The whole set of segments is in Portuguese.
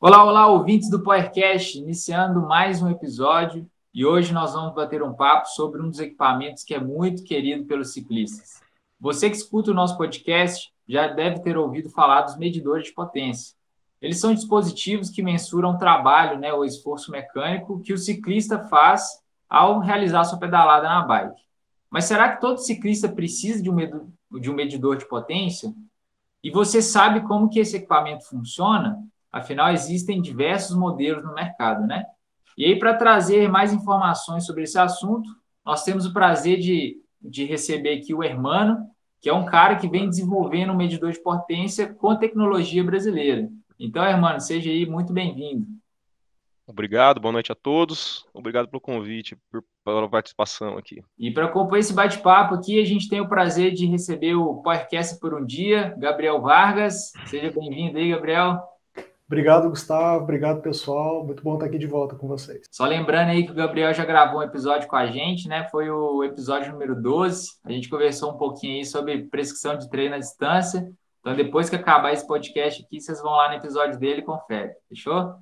Olá, olá, ouvintes do Powercast, iniciando mais um episódio e hoje nós vamos bater um papo sobre um dos equipamentos que é muito querido pelos ciclistas. Você que escuta o nosso podcast já deve ter ouvido falar dos medidores de potência. Eles são dispositivos que mensuram o trabalho, né, o esforço mecânico que o ciclista faz ao realizar sua pedalada na bike. Mas será que todo ciclista precisa de um, medidor de potência? E você sabe como que esse equipamento funciona? Afinal, existem diversos modelos no mercado, né? E aí, para trazer mais informações sobre esse assunto, nós temos o prazer de, de receber aqui o Hermano, que é um cara que vem desenvolvendo um medidor de potência com tecnologia brasileira. Então, Hermano, seja aí muito bem-vindo. Obrigado, boa noite a todos. Obrigado pelo convite, por, pela participação aqui. E para acompanhar esse bate-papo aqui, a gente tem o prazer de receber o podcast por um dia, Gabriel Vargas. Seja bem-vindo aí, Gabriel. Obrigado, Gustavo. Obrigado, pessoal. Muito bom estar aqui de volta com vocês. Só lembrando aí que o Gabriel já gravou um episódio com a gente, né? Foi o episódio número 12. A gente conversou um pouquinho aí sobre prescrição de treino à distância. Então, depois que acabar esse podcast aqui, vocês vão lá no episódio dele e confere. Fechou?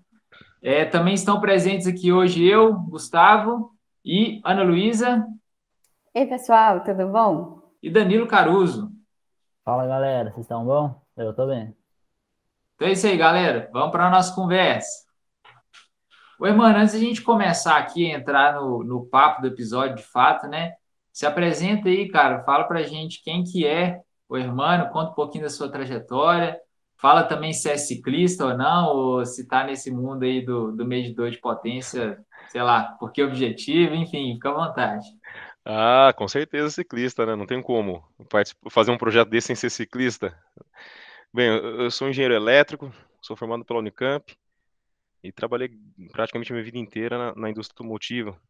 É, também estão presentes aqui hoje eu, Gustavo e Ana Luísa. Ei, pessoal, tudo bom? E Danilo Caruso. Fala, galera. Vocês estão bom? Eu tô bem. Então é isso aí, galera. Vamos para a nossa conversa. O irmão, antes de a gente começar aqui, entrar no, no papo do episódio de fato, né? Se apresenta aí, cara. Fala para a gente quem que é o irmão. conta um pouquinho da sua trajetória. Fala também se é ciclista ou não, ou se está nesse mundo aí do, do medidor de potência, sei lá, por que objetivo, enfim, fica à vontade. Ah, com certeza ciclista, né? Não tem como fazer um projeto desse sem ser ciclista. Bem, eu sou engenheiro elétrico, sou formado pela Unicamp e trabalhei praticamente a minha vida inteira na, na indústria automotiva,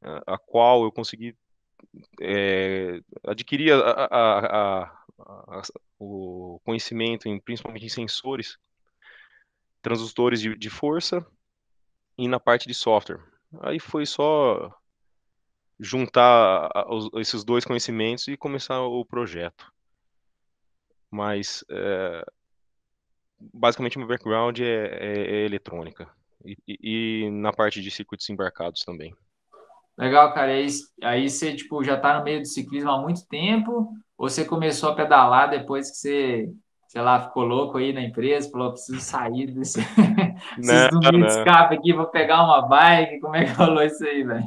a, a, qual eu consegui é, adquirir a, a, o conhecimento, em, principalmente em sensores, transistores de, de força e na parte de software. Aí foi só juntar esses dois conhecimentos e começar o projeto mas é, basicamente meu background é, é, é eletrônica e, e, e, na parte de circuitos embarcados também. Legal, cara. Aí, aí você tipo, já está no meio do ciclismo há muito tempo ou você começou a pedalar depois que você, sei lá, ficou louco aí na empresa, falou, preciso sair desse preciso não, do escape aqui, vou pegar uma bike, como é que rolou isso aí, velho?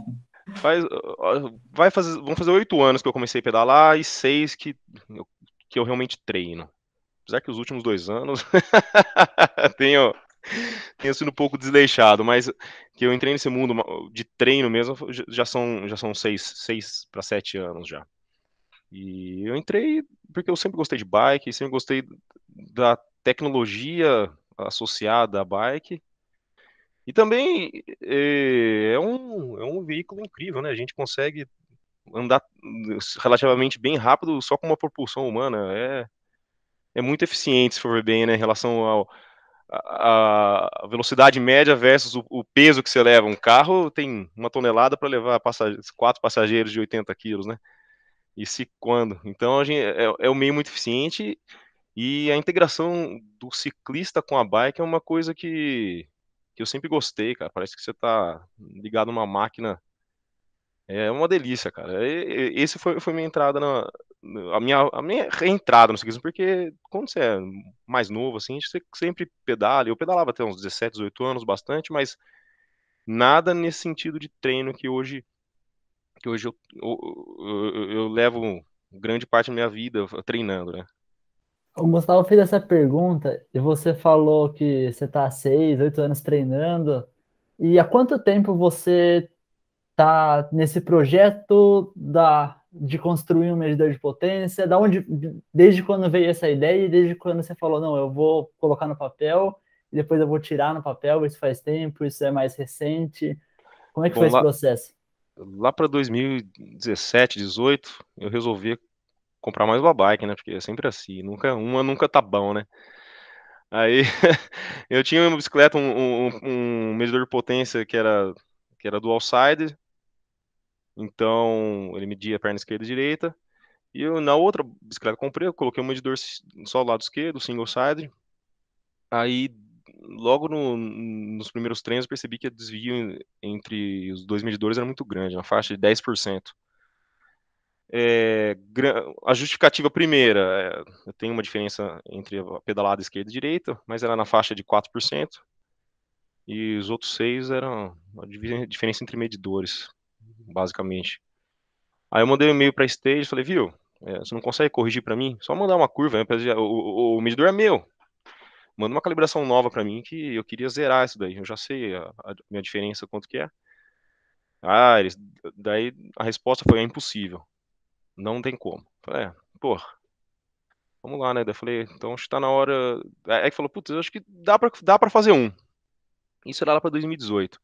Faz, vai fazer, vão fazer oito anos que eu comecei a pedalar e seis que eu que eu realmente treino. Apesar que os últimos dois anos tenho, tenho sido um pouco desleixado, mas que eu entrei nesse mundo de treino mesmo já são, já são seis, seis para sete anos já. E eu entrei porque eu sempre gostei de bike, sempre gostei da tecnologia associada à bike. E também eh, é um, é um veículo incrível, né? A gente consegue andar relativamente bem rápido só com uma propulsão humana. É, é muito eficiente, se for ver bem, né, em relação ao, a, velocidade média versus o, peso que você leva. Um carro tem uma tonelada para levar quatro passageiros de 80 quilos, né? E se quando? Então a gente, é, é um meio muito eficiente e a integração do ciclista com a bike é uma coisa que, que eu sempre gostei, cara. Parece que você está ligado numa máquina é uma delícia, cara. E, e, esse foi, foi minha entrada na. A minha, a minha reentrada no ciclismo, porque quando você é mais novo, assim, você sempre pedala. Eu pedalava até uns 17, 18 anos bastante, mas nada nesse sentido de treino que hoje que hoje eu, eu, eu, eu levo grande parte da minha vida treinando, né? O Gustavo fez essa pergunta e você falou que você está há seis, oito anos treinando. E há quanto tempo você tá nesse projeto da de construir um medidor de potência, da onde desde quando veio essa ideia e desde quando você falou não, eu vou colocar no papel e depois eu vou tirar no papel, isso faz tempo, isso é mais recente. Como é que Bom, foi lá, esse processo? Lá para 2017, 18, eu resolvi comprar mais uma bike, né? Porque é sempre assim, nunca uma nunca tá bom, né? Aí eu tinha uma bicicleta, um, um, um medidor de potência que era que era dual side, então, ele media a perna esquerda e direita. E eu, na outra bicicleta que eu comprei, eu coloquei um medidor só do lado esquerdo, single side. Aí, logo no, nos primeiros treinos, eu percebi que o desvio entre os dois medidores era muito grande, na faixa de 10%. É, a justificativa primeira, é, eu tenho uma diferença entre a pedalada esquerda e direita, mas era na faixa de 4%, e os outros seis eram a diferença entre medidores basicamente. Aí eu mandei um e-mail para Stage, falei, viu, é, você não consegue corrigir para mim? Só mandar uma curva, né? o, o, o medidor é meu. Manda uma calibração nova para mim que eu queria zerar isso daí. Eu já sei a, a minha diferença quanto que é. Ah, eles, daí a resposta foi é impossível. Não tem como. Falei, é, porra. Vamos lá, né? Daí eu falei, então acho que tá na hora. é que falou, putz, acho que dá para dá para fazer um. Isso era lá para 2018.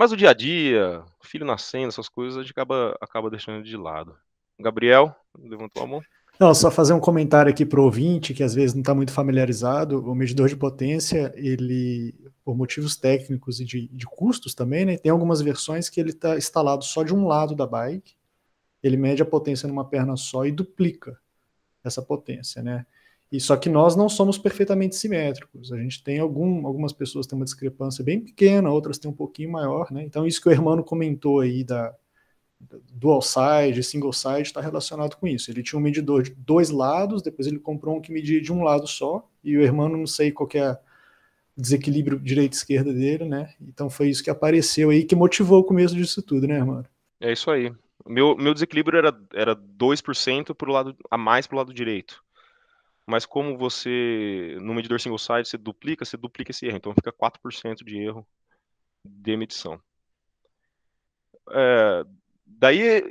Mas o dia a dia, filho nascendo, essas coisas, a gente acaba, acaba deixando de lado. Gabriel, levantou a mão. Não, só fazer um comentário aqui para o ouvinte, que às vezes não está muito familiarizado. O medidor de potência, ele, por motivos técnicos e de, de custos também, né, tem algumas versões que ele está instalado só de um lado da bike. Ele mede a potência numa perna só e duplica essa potência, né? E só que nós não somos perfeitamente simétricos. A gente tem algum, algumas pessoas têm uma discrepância bem pequena, outras têm um pouquinho maior, né? Então isso que o Hermano comentou aí da dual side, single side está relacionado com isso. Ele tinha um medidor de dois lados, depois ele comprou um que media de um lado só, e o Hermano não sei qual é o desequilíbrio direita esquerda dele, né? Então foi isso que apareceu aí que motivou o começo disso tudo, né, Hermano? É isso aí. Meu, meu desequilíbrio era, era 2% pro lado, a mais pro lado direito mas como você, no medidor single side, você duplica, você duplica esse erro, então fica 4% de erro de medição. É, daí,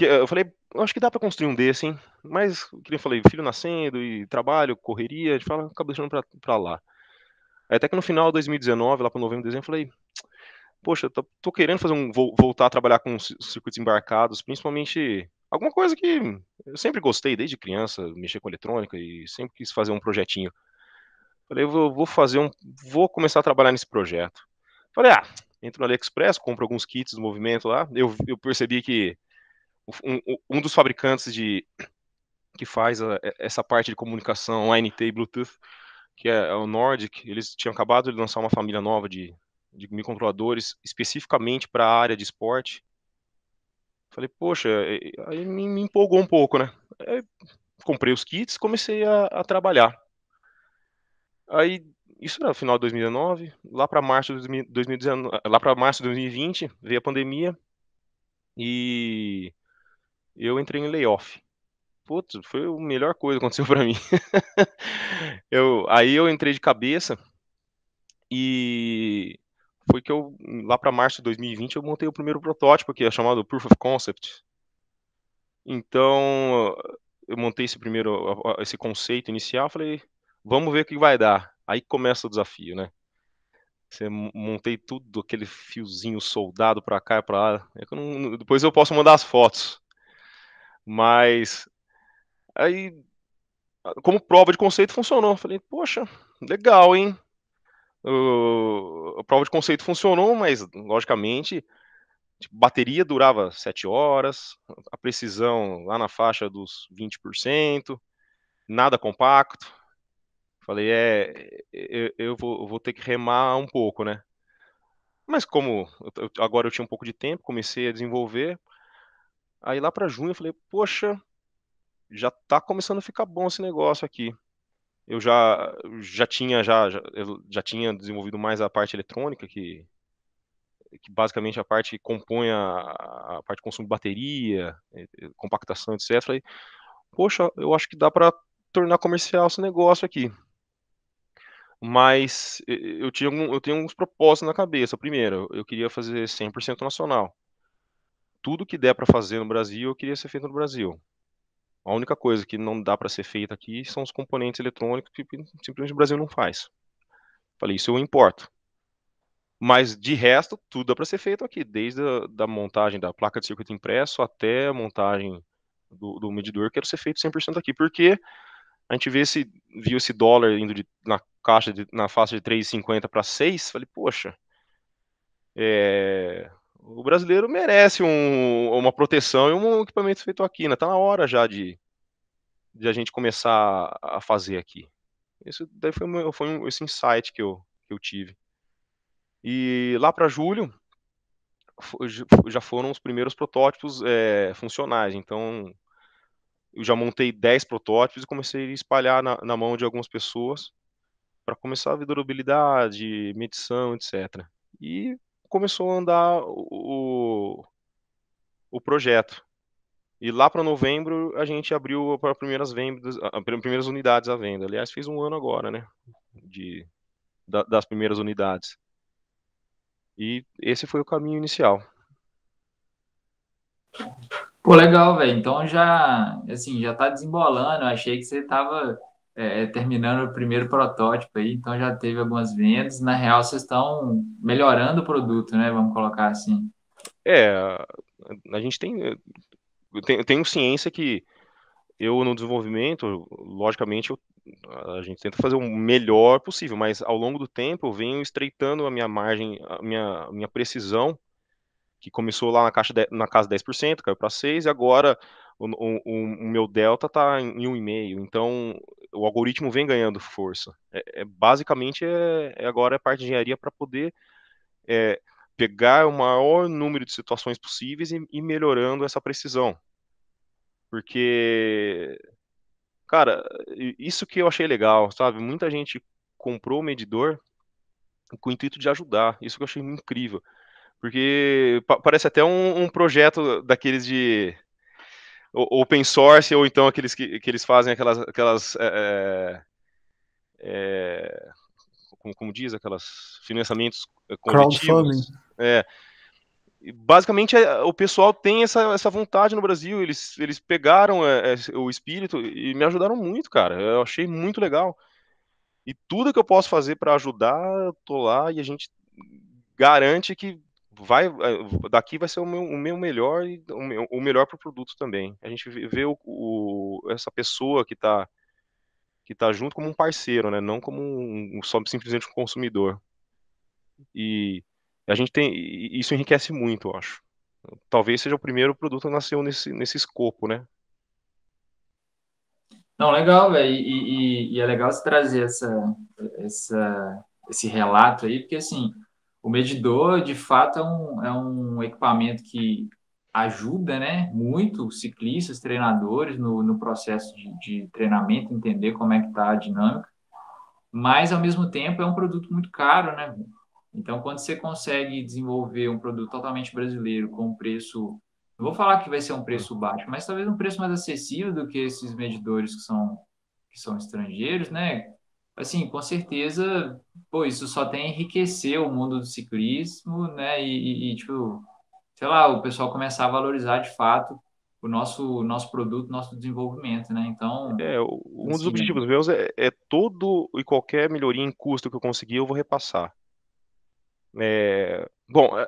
eu falei, eu acho que dá para construir um desse, hein? Mas, que eu falei, filho nascendo e trabalho, correria, a gente fala, acaba deixando para lá. até que no final de 2019, lá para novembro, dezembro, eu falei, poxa, tô, tô querendo fazer um, voltar a trabalhar com circuitos embarcados, principalmente alguma coisa que eu sempre gostei desde criança, mexer com eletrônica e sempre quis fazer um projetinho. Falei, vou fazer um, vou começar a trabalhar nesse projeto. Falei, ah, entro no AliExpress, compro alguns kits do movimento lá. Eu, eu percebi que um, um, dos fabricantes de que faz a, essa parte de comunicação ANT e Bluetooth, que é, é o Nordic, eles tinham acabado de lançar uma família nova de, de microcontroladores especificamente para a área de esporte Falei, poxa, aí me, me empolgou um pouco, né? Aí, comprei os kits, comecei a, a trabalhar. Aí, isso era final de 2019, lá para março de 2019, ah, lá para março de 2020, veio a pandemia e eu entrei em layoff. Putz, foi a melhor coisa que aconteceu para mim. eu, aí eu entrei de cabeça e foi que eu, lá para março de 2020, eu montei o primeiro protótipo, que é chamado Proof of Concept. Então, eu montei esse primeiro, esse conceito inicial, falei, vamos ver o que vai dar. Aí começa o desafio, né? Você montei tudo, aquele fiozinho soldado para cá e para lá. É eu não, depois eu posso mandar as fotos. Mas aí, como prova de conceito, funcionou. Falei, poxa, legal, hein? O, a prova de conceito funcionou, mas logicamente tipo, bateria durava 7 horas, a precisão lá na faixa dos 20%, nada compacto. Falei, é, eu, eu vou, eu vou ter que remar um pouco, né? Mas como eu, agora eu tinha um pouco de tempo, comecei a desenvolver. Aí lá para junho eu falei, poxa, já tá começando a ficar bom esse negócio aqui eu já, já tinha já, já, já tinha desenvolvido mais a parte eletrônica que que basicamente a parte compõe a, a parte de consumo de bateria, compactação, etc. Falei, poxa, eu acho que dá para tornar comercial esse negócio aqui. Mas eu, tinha eu tenho uns propósitos na cabeça. Primeiro, eu queria fazer 100% nacional. Tudo que der para fazer no Brasil, eu queria ser feito no Brasil. A única coisa que não dá para ser feita aqui são os componentes eletrônicos que simplesmente o Brasil não faz. Falei, isso eu importo. Mas de resto, tudo dá para ser feito aqui, desde a da montagem da placa de circuito impresso até a montagem do, do medidor, quero ser feito 100% aqui, porque a gente vê esse, viu esse dólar indo de, na caixa de, na faixa de 3,50 para 6, falei, poxa, é, brasileiro merece um, uma proteção e um equipamento feito aqui, né? Tá na hora já de, de a gente começar a fazer aqui. Esse daí foi, foi um, esse insight que eu, que eu tive. E lá para julho já foram os primeiros protótipos é, funcionais. Então eu já montei 10 protótipos e comecei a espalhar na, na mão de algumas pessoas para começar a durabilidade, medição, etc. E começou a andar o, o projeto. E lá para novembro a gente abriu para primeiras vendas, primeiras unidades à venda. Aliás, fez um ano agora, né? De da, das primeiras unidades. E esse foi o caminho inicial. Pô, legal, velho. Então já assim já tá desembolando. Eu achei que você tava é, é, terminando o primeiro protótipo aí, então já teve algumas vendas. Na real, vocês estão melhorando o produto, né? Vamos colocar assim. É, a gente tem. tem tenho ciência que eu no desenvolvimento, logicamente, eu, a gente tenta fazer o melhor possível, mas ao longo do tempo eu venho estreitando a minha margem, a minha, a minha precisão, que começou lá na, caixa de, na casa 10%, caiu para 6%, e agora o, o, o meu delta está em 1,5. Então, o algoritmo vem ganhando força. É, é basicamente, é, é agora é parte de engenharia para poder é, pegar o maior número de situações possíveis e, e melhorando essa precisão. Porque, cara, isso que eu achei legal, sabe? Muita gente comprou o medidor com o intuito de ajudar. Isso que eu achei incrível. Porque parece até um, um projeto daqueles de open source ou então aqueles que, que eles fazem aquelas aquelas é, é, como, como, diz aquelas financiamentos crowdfunding é basicamente o pessoal tem essa, essa vontade no Brasil eles eles pegaram é, o espírito e me ajudaram muito cara eu achei muito legal e tudo que eu posso fazer para ajudar eu tô lá e a gente garante que vai eh, daqui vai ser o meu, o meu melhor e o, meu, o melhor para o produto também. A gente vê o, o essa pessoa que está que tá junto como um parceiro, né? Não como um, só simplesmente um consumidor. E a gente tem isso enriquece muito, eu acho. Talvez seja o primeiro produto que nasceu nesse nesse escopo, né? Não, legal, velho. E, e, e é legal você trazer essa, essa, esse relato aí, porque assim, o medidor, de fato, é um, é um equipamento que ajuda né, muito ciclistas, treinadores no, no processo de, de treinamento, entender como é que está a dinâmica, mas, ao mesmo tempo, é um produto muito caro, né? Então, quando você consegue desenvolver um produto totalmente brasileiro com um preço, não vou falar que vai ser um preço baixo, mas talvez um preço mais acessível do que esses medidores que são, que são estrangeiros, né? assim, com certeza, pô, isso só tem a enriquecer o mundo do ciclismo, né? E, e, tipo, sei lá, o pessoal começar a valorizar de fato o nosso, nosso produto, nosso desenvolvimento, né? Então. É, um assim, dos objetivos é meus é, é todo e qualquer melhoria em custo que eu conseguir, eu vou repassar. É, bom, é,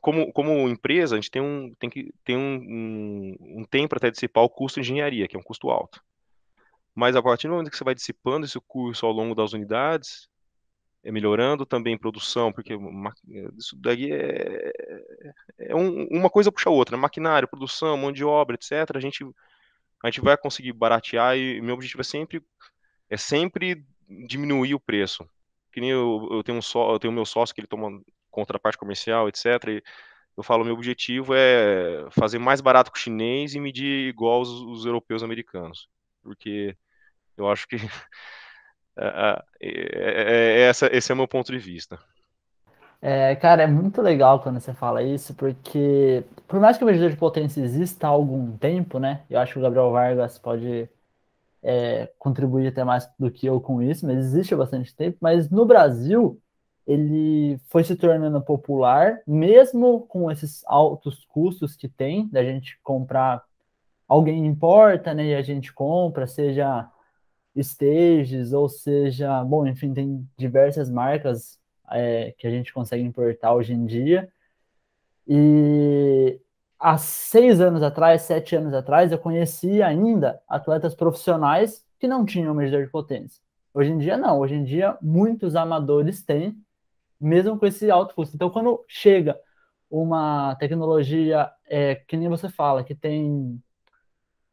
como, como empresa, a gente tem um, tem que, tem um, um, um tempo para antecipar o custo de engenharia, que é um custo alto. Mas a partir do momento que você vai dissipando esse curso ao longo das unidades, é melhorando também produção, porque isso daí é, é um, uma coisa puxa a outra, né? maquinário, produção, mão de obra, etc. A gente, a gente vai conseguir baratear e meu objetivo é sempre, é sempre diminuir o preço. Que nem eu, eu tenho um só, eu tenho meu sócio que ele toma contraparte comercial, etc. E eu falo, meu objetivo é fazer mais barato que o chinês e medir igual os, os europeus americanos, porque eu acho que é, é, é, é, essa, esse é o meu ponto de vista. É, cara, é muito legal quando você fala isso, porque por mais que o medidor de potência exista há algum tempo, né? Eu acho que o Gabriel Vargas pode é, contribuir até mais do que eu com isso, mas existe há bastante tempo. Mas no Brasil, ele foi se tornando popular, mesmo com esses altos custos que tem da gente comprar. Alguém importa, né? E a gente compra, seja stages, ou seja, bom, enfim, tem diversas marcas é, que a gente consegue importar hoje em dia. E há seis anos atrás, sete anos atrás, eu conheci ainda atletas profissionais que não tinham medidor de potência. Hoje em dia, não. Hoje em dia, muitos amadores têm, mesmo com esse alto custo. Então, quando chega uma tecnologia é, que nem você fala, que tem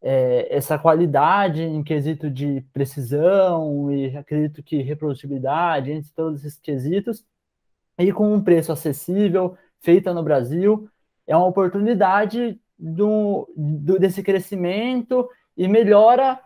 é, essa qualidade em quesito de precisão e acredito que reprodutibilidade, entre todos esses quesitos, e com um preço acessível, feita no Brasil, é uma oportunidade do, do desse crescimento e melhora.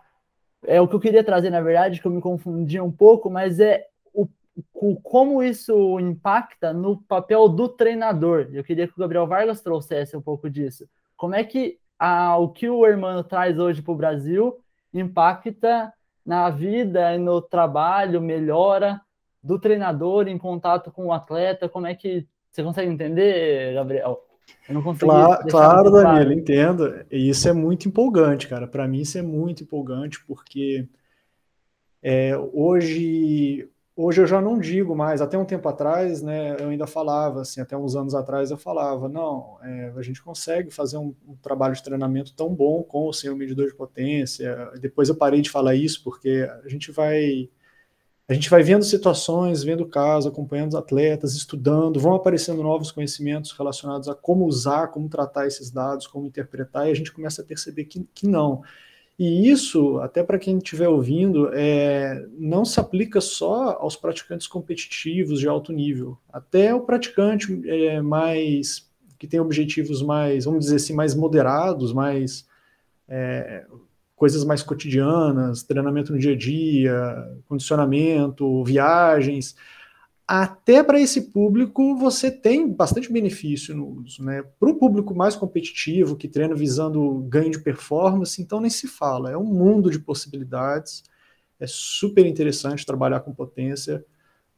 É o que eu queria trazer, na verdade, que eu me confundi um pouco, mas é o, o como isso impacta no papel do treinador. Eu queria que o Gabriel Vargas trouxesse um pouco disso. Como é que a, o que o Hermano traz hoje para o Brasil impacta na vida e no trabalho, melhora do treinador em contato com o atleta? Como é que você consegue entender, Gabriel? Eu não consigo. Claro, claro entendo. E isso é muito empolgante, cara. Para mim, isso é muito empolgante, porque é, hoje Hoje eu já não digo mais, até um tempo atrás, né, eu ainda falava, assim, até uns anos atrás eu falava, não, é, a gente consegue fazer um, um, trabalho de treinamento tão bom com o sem medidor de potência. Depois eu parei de falar isso, porque a gente vai a gente vai vendo situações, vendo casos, acompanhando os atletas, estudando, vão aparecendo novos conhecimentos relacionados a como usar, como tratar esses dados, como interpretar, e a gente começa a perceber que, que não. E isso, até para quem estiver ouvindo, é, não se aplica só aos praticantes competitivos de alto nível. Até o praticante é, mais que tem objetivos mais, vamos dizer assim, mais moderados, mais é, coisas mais cotidianas, treinamento no dia a dia, condicionamento, viagens até para esse público você tem bastante benefício no uso, né? Para o público mais competitivo, que treina visando ganho de performance, então nem se fala, é um mundo de possibilidades, é super interessante trabalhar com potência.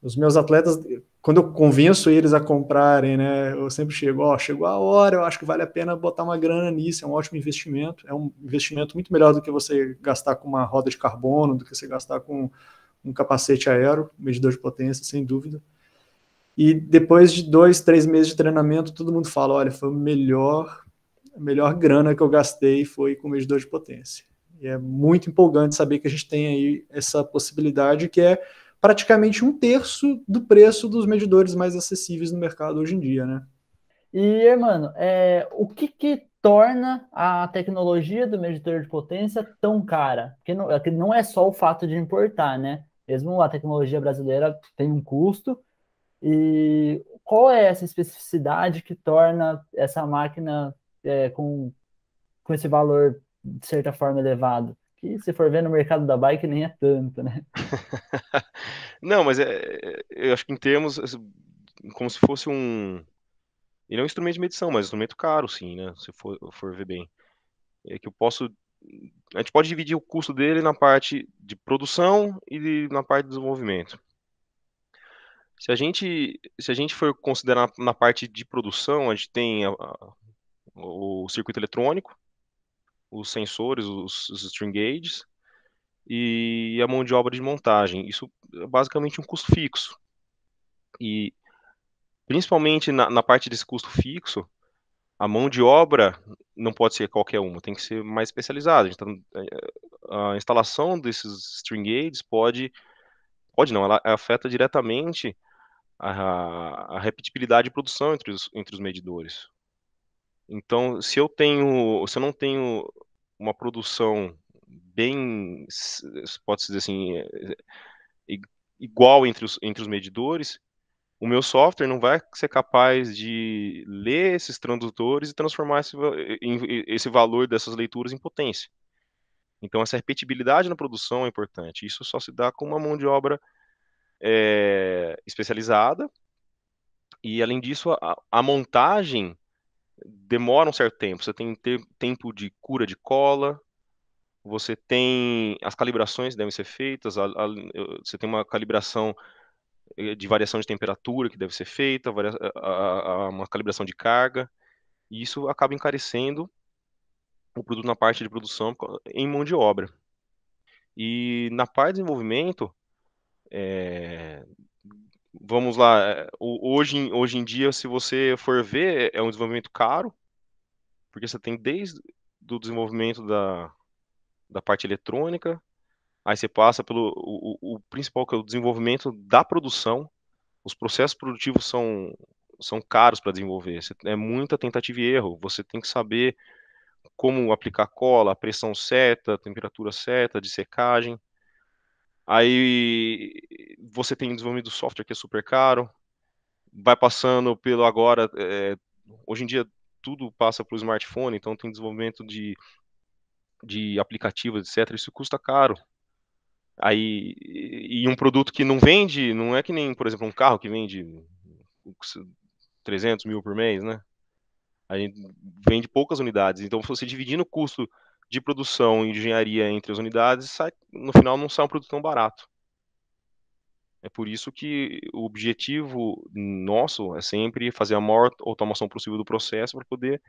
Os meus atletas, quando eu convenço eles a comprarem, né, eu sempre chego, ó, chegou a hora, eu acho que vale a pena botar uma grana nisso, é um ótimo investimento, é um investimento muito melhor do que você gastar com uma roda de carbono, do que você gastar com um capacete aero, medidor de potência, sem dúvida. E depois de dois, três meses de treinamento, todo mundo fala: olha, foi o melhor, a melhor grana que eu gastei foi com medidor de potência. E é muito empolgante saber que a gente tem aí essa possibilidade que é praticamente um terço do preço dos medidores mais acessíveis no mercado hoje em dia, né? E, mano, é, o que, que torna a tecnologia do medidor de potência tão cara? Porque não, é não é só o fato de importar, né? Mesmo a tecnologia brasileira tem um custo. E qual é essa especificidade que torna essa máquina é, com, com esse valor, de certa forma, elevado? que se for ver no mercado da bike nem é tanto, né? não, mas é, é, eu acho que em termos assim, como se fosse um ele é um instrumento de medição, mas um instrumento caro, sim, né? Se for, for ver bem, é que eu posso a gente pode dividir o custo dele na parte de produção e na parte de desenvolvimento. Se a gente, se a gente for considerar na parte de produção, a gente tem a, a, o circuito eletrônico, os sensores, os, os string gauges e a mão de obra de montagem. Isso é basicamente um custo fixo. E principalmente na, na parte desse custo fixo, a mão de obra não pode ser qualquer uma, tem que ser mais especializada. A, então, é, é, a, instalação desses string aids pode, pode não, ela afeta diretamente a, a, repetibilidade de produção entre os, entre os medidores. Então, se eu tenho, se eu não tenho uma produção bem, pode-se dizer assim, é, igual entre os, entre os medidores, o meu software não vai ser capaz de ler esses transdutores e transformar esse, esse valor dessas leituras em potência. Então, essa repetibilidade na produção é importante. Isso só se dá com uma mão de obra é, especializada. E, além disso, a, a, montagem demora um certo tempo. Você tem ter, tempo de cura de cola, você tem. As calibrações devem ser feitas, a, a, você tem uma calibração eh, de variação de temperatura que deve ser feita, eh, uma calibração de carga, e isso acaba encarecendo o produto na parte de produção em mão de obra. E na parte de desenvolvimento, é, vamos lá, hoje, hoje em dia, se você for ver, é um desenvolvimento caro, porque você tem desde o desenvolvimento da, da parte eletrônica, aí você passa pelo o, o principal que é o desenvolvimento da produção. Os processos produtivos são são caros para desenvolver. É muita tentativa e erro. Você tem que saber como aplicar cola, a pressão certa, a temperatura certa de secagem. Aí você tem desenvolvimento do software que é super caro. Vai passando pelo agora. É, hoje em dia tudo passa pelo smartphone, então tem desenvolvimento de, de aplicativos, etc. Isso custa caro. Aí, e um produto que não vende, não é que nem, por exemplo, um carro que vende 300 mil por mês, né? A gente vende poucas unidades. Então, se você dividindo o custo de produção e engenharia entre as unidades, sai, no final não sai um produto tão barato. É por isso que o objetivo nosso é sempre fazer a maior automação possível do processo para poder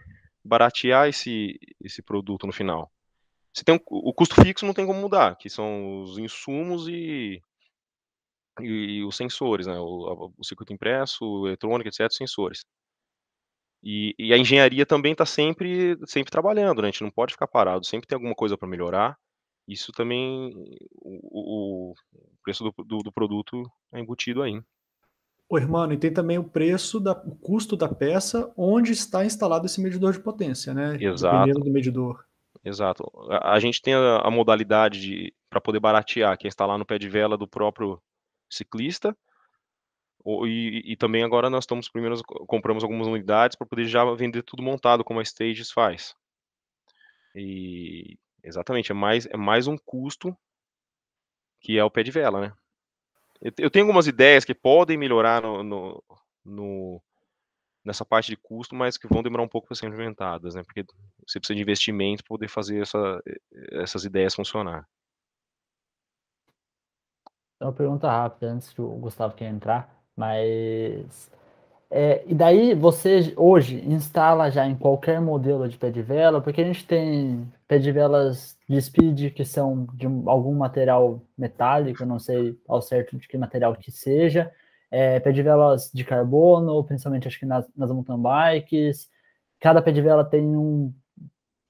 baratear esse, esse produto no final. Você tem um, o custo fixo não tem como mudar, que são os insumos e, e, e os sensores, né? O, o circuito impresso, o eletrônica, etc, sensores. E, e, a engenharia também está sempre, sempre trabalhando, né? A gente não pode ficar parado, sempre tem alguma coisa para melhorar. Isso também, o, o preço do, do, do, produto é embutido aí. Ô, irmão, e tem também o preço, da, o custo da peça, onde está instalado esse medidor de potência, né? Exato. Dependendo do medidor. Exato. A, gente tem a, a modalidade para poder baratear, que é instalar no pé de vela do próprio ciclista. e, e, também agora nós estamos primeiro compramos algumas unidades para poder já vender tudo montado como a Stages faz. E exatamente, é mais é mais um custo que é o pé de vela, né? Eu, eu tenho algumas ideias que podem melhorar no, no nessa parte de custo, mas que vão demorar um pouco para serem implementadas, né? Porque você precisa de investimento para poder fazer essa, eh, essas ideias funcionar. É uma pergunta rápida antes do Gustavo quer entrar, mas é, e daí você hoje instala já em qualquer modelo de pé de vela, porque a gente tem pé de velas de speed que são de algum material metálico, não sei ao certo de que material que seja, é, pedivelas de carbono, principalmente acho que nas, nas mountain bikes. Cada pedivela tem um,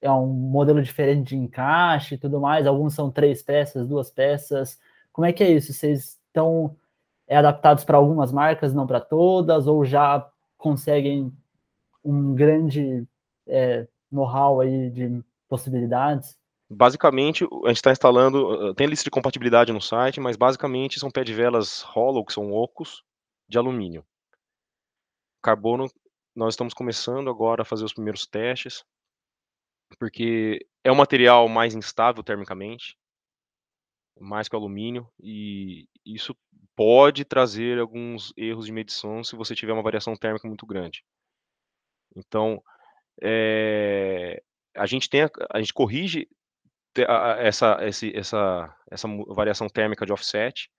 é um modelo diferente de encaixe e tudo mais. Alguns são três peças, duas peças. Como é que é isso? Vocês estão é, adaptados para algumas marcas, não para todas, ou já conseguem um grande é, know-how aí de possibilidades? Basicamente, a gente está instalando, eh, tem lista de compatibilidade no site, mas basicamente são pé de velas hollow, que são ocos, de alumínio. Carbono, nós estamos começando agora a fazer os primeiros testes, porque é um material mais instável termicamente, mais que o alumínio, e isso pode trazer alguns erros de medição se você tiver uma variação térmica muito grande. Então, é, a gente tem a, a gente corrige essa, essa, essa variação térmica de offset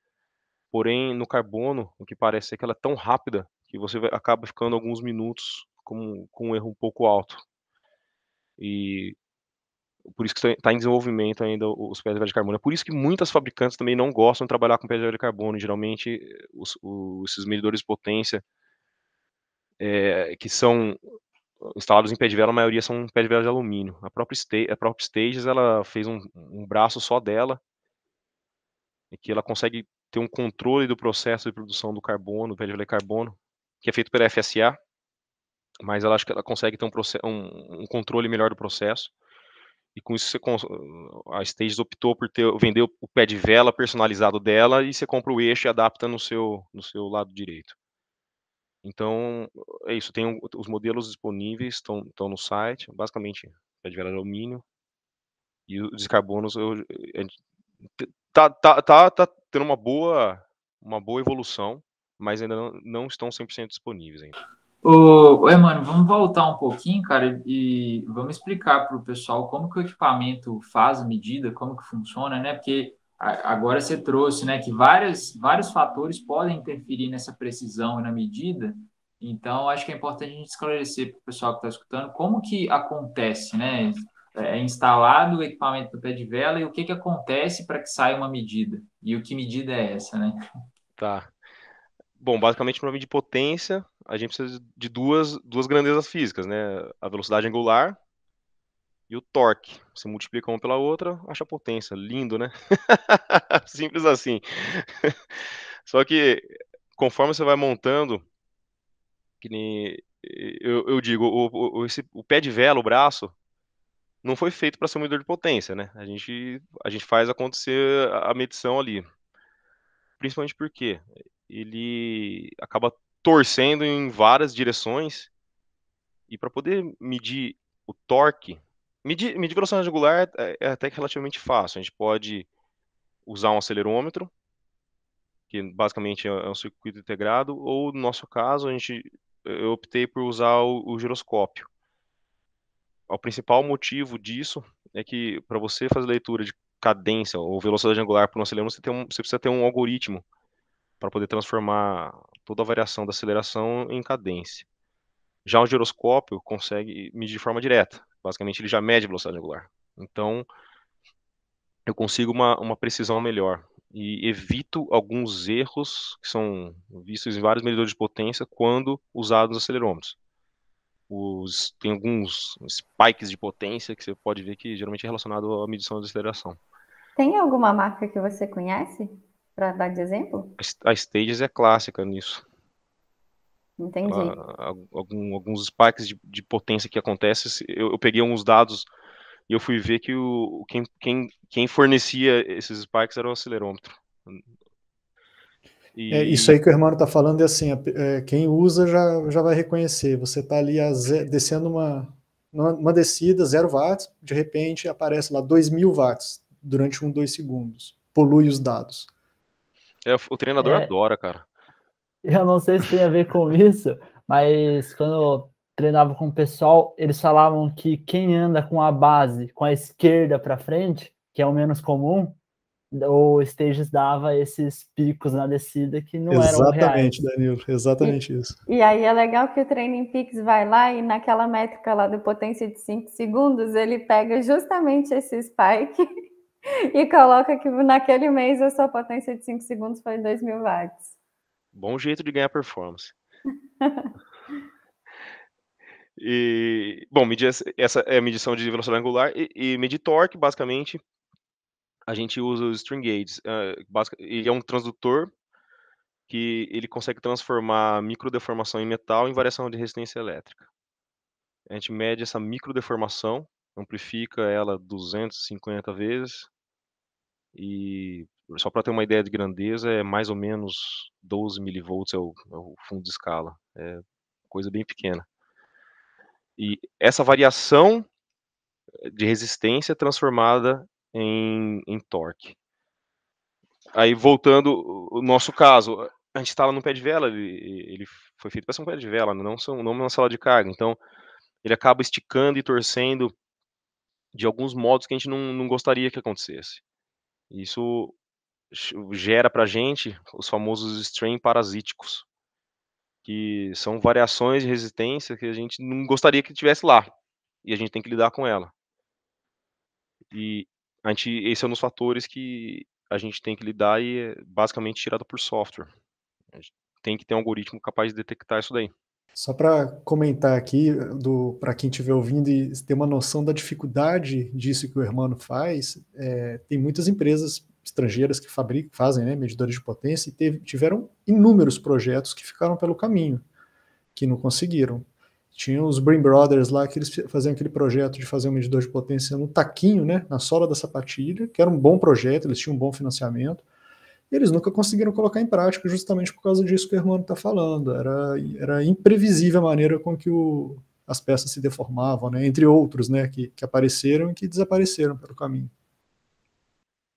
Porém, no carbono, o que parece é que ela é tão rápida que você acaba ficando alguns minutos com, com um erro um pouco alto. E por isso que está tá em desenvolvimento ainda os pés de carbono. É por isso que muitas fabricantes também não gostam de trabalhar com pés de carbono. Geralmente, eh, os, os, esses medidores de potência é, que são instalados em pé de vela, a maioria são pé de vela de alumínio. A própria, a própria Stages ela fez um, um braço só dela, e que ela consegue tem um controle do processo de produção do carbono, pé de carbono, que é feito pela FSA, mas ela acho que ela consegue ter um, um, um controle melhor do processo. E com isso a Stage optou por ter, vender o pé de vela personalizado dela e você compra o eixo e adapta no seu, no seu lado direito. Então, é isso. Tem um, os modelos disponíveis estão, estão no site, basicamente pé de vela de é alumínio. E os carbonos, eu, eu, tá, tá, tá, tá tendo uma boa, uma boa evolução, mas ainda não, não estão 100% disponíveis ainda. Ô, ô, mano, vamos voltar um pouquinho, cara, e vamos explicar para o pessoal como que o equipamento faz a medida, como que funciona, né? Porque agora você trouxe, né, que várias, vários fatores podem interferir nessa precisão e na medida. Então, acho que é importante a gente esclarecer para o pessoal que está escutando como que acontece, né? É, é instalado o equipamento do pé de vela e o que, que acontece para que saia uma medida? E o que medida é essa, né? Tá. Bom, basicamente, para medir potência, a gente precisa de duas, duas grandezas físicas, né? A velocidade angular e o torque. Se multiplica uma pela outra, acha potência. Lindo, né? Simples assim. Só que conforme você vai montando, que nem eu, eu digo, o, o, esse, o pé de vela, o braço, não foi feito para ser um medidor de potência, né? A gente, a gente faz acontecer a medição ali. Principalmente porque ele acaba torcendo em várias direções e para poder medir o torque, medir, medir velocidade angular é, é até que relativamente fácil. A gente pode usar um acelerômetro, que basicamente é, é um circuito integrado, ou no nosso caso, a gente, eu optei por usar o, o giroscópio o principal motivo disso é que para você fazer leitura de cadência ou velocidade angular por um acelerômetro você, um, você precisa ter um algoritmo para poder transformar toda a variação da aceleração em cadência. Já o giroscópio consegue medir de forma direta. Basicamente, ele já mede velocidade angular. Então, eu consigo uma, uma precisão melhor e evito alguns erros que são vistos em vários medidores de potência quando usados acelerômetros. Os, tem alguns spikes de potência que você pode ver que geralmente é relacionado à medição da aceleração. Tem alguma marca que você conhece para dar de exemplo? A Stages é clássica nisso. Entendi. Ela, ah, algum, alguns spikes de, de, potência que acontecem. Eu, eu, peguei uns dados e eu fui ver que o, quem, quem, quem fornecia esses spikes era o acelerômetro. E... É, isso aí que o irmão está falando é assim, é, quem usa já, já vai reconhecer. Você está ali ze... descendo uma, uma descida, zero watts, de repente aparece lá 2 mil watts durante um, dois segundos. Polui os dados. É, o treinador é... adora, cara. Eu não sei se tem a ver com isso, mas quando eu treinava com o pessoal, eles falavam que quem anda com a base, com a esquerda para frente, que é o menos comum, o Stages dava esses picos na descida que não exatamente, eram reais. Exatamente, Danilo, exatamente e, isso. E aí é legal que o Training Peaks vai lá e naquela métrica lá do potência de 5 segundos, ele pega justamente esse spike e coloca que naquele mês a sua potência de 5 segundos foi 2 mil watts. Bom jeito de ganhar performance. e, bom, medir essa é a medição de velocidade angular e, e medir torque, basicamente, a gente usa o string gates Uh, ele é um transdutor que ele consegue transformar microdeformação em metal em variação de resistência elétrica. A gente mede essa microdeformação, amplifica ela 250 vezes e só para ter uma ideia de grandeza, é mais ou menos 12 milivolts é o, é o fundo de escala, é coisa bem pequena. E essa variação de resistência é transformada em, em torque. Aí voltando o nosso caso, a gente estava no pé de vela, ele, ele foi feito para ser um pé de vela, não são é uma sala de carga, então ele acaba esticando e torcendo de alguns modos que a gente não, não gostaria que acontecesse. Isso gera para a gente os famosos strain parasíticos, que são variações de resistência que a gente não gostaria que tivesse lá, e a gente tem que lidar com ela. E a gente, esse é um dos fatores que a gente tem que lidar e é basicamente tirado por software. tem que ter um algoritmo capaz de detectar isso daí. Só para comentar aqui, para quem estiver ouvindo e ter uma noção da dificuldade disso que o Hermano faz, é, tem muitas empresas estrangeiras que fabricam, fazem né, medidores de potência e teve, tiveram inúmeros projetos que ficaram pelo caminho, que não conseguiram. Tinha os Brim Brothers lá, que eles faziam aquele projeto de fazer um medidor de potência no taquinho, né, na sola da sapatilha, que era um bom projeto, eles tinham um bom financiamento. E eles nunca conseguiram colocar em prática justamente por causa disso que o Hermano está falando. Era, era imprevisível a maneira com que o, as peças se deformavam, né? entre outros né? que, que apareceram e que desapareceram pelo caminho.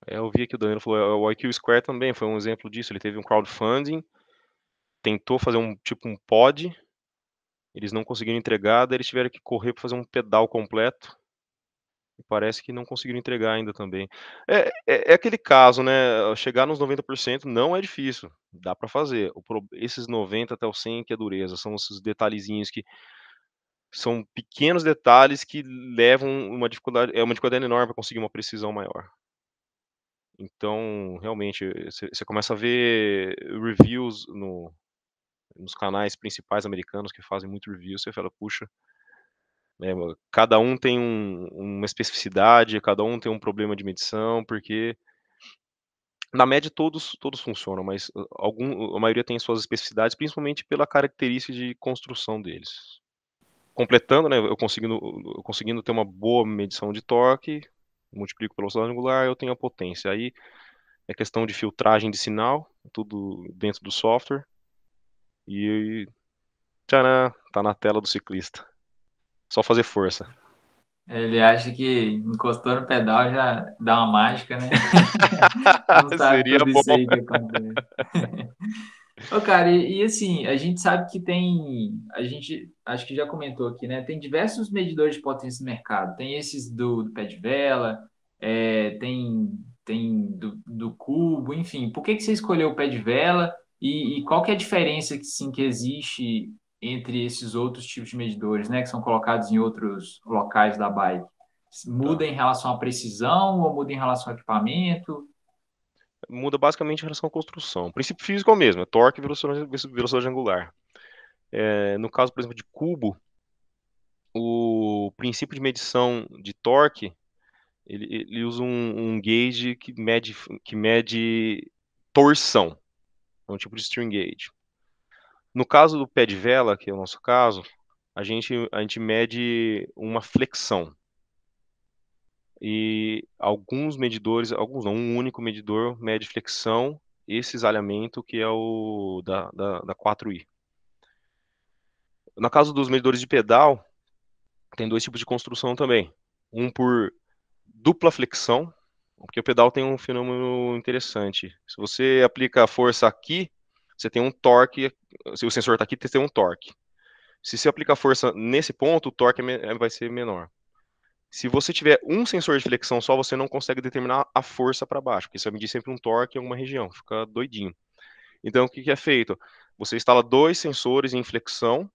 É, eu vi que o Danilo falou, é, o IQ Square também foi um exemplo disso. Ele teve um crowdfunding, tentou fazer um tipo um pod, eles não conseguiram entregar, daí eles tiveram que correr para fazer um pedal completo. E parece que não conseguiram entregar ainda também. É, é, é aquele caso, né? Chegar nos 90% não é difícil, dá para fazer. O, esses 90% até o 100% que é dureza, são esses detalhezinhos que são pequenos detalhes que levam uma dificuldade, é uma dificuldade enorme para conseguir uma precisão maior. Então, realmente, você começa a ver reviews no, nos canais principais americanos que fazem muito review, você fala, puxa, né, cada um tem um, uma especificidade, cada um tem um problema de medição, porque na média todos todos funcionam, mas ah, algum, a maioria tem suas especificidades, principalmente pela característica de construção deles. Completando, né, eu conseguindo, eu conseguindo ter uma boa medição de torque, multiplico pela velocidade angular, eu tenho a potência. Aí é questão de filtragem de sinal, tudo dentro do software e tcharam, tá na tela do ciclista. Só fazer força. Ele acha que encostou no pedal já dá uma mágica, né? Seria bom. Ô, cara, e, e, assim, a gente sabe que tem, a gente acho que já comentou aqui, né? Tem diversos medidores de potência no mercado. Tem esses do, do pé de vela, é, tem, tem do, do, cubo, enfim. Por que, que você escolheu o pé de vela e, e qual que é a diferença que, sim, que existe entre esses outros tipos de medidores, né, que são colocados em outros locais da bike? Muda tá. em relação à precisão ou muda em relação ao equipamento? Muda basicamente em relação à construção. O princípio físico é o mesmo, é torque e velocidade angular. É, no caso, por exemplo, de cubo, o princípio de medição de torque, ele, ele usa um, um, gauge que mede, que mede torção é um tipo de string gauge. No caso do pé de vela, que é o nosso caso, a gente, a gente mede uma flexão. E alguns medidores, alguns não, um único medidor mede flexão e cisalhamento, que é o da, da, da 4i. No caso dos medidores de pedal, tem dois tipos de construção também. Um por dupla flexão, porque o pedal tem um fenômeno interessante. Se você aplica a força aqui, você tem um torque. Se o sensor está aqui, você tem um torque. Se você a força nesse ponto, o torque é é, vai ser menor. Se você tiver um sensor de flexão só, você não consegue determinar a força para baixo, porque você vai medir sempre um torque em alguma região, fica doidinho. Então, o que é feito? Você instala dois sensores em flexão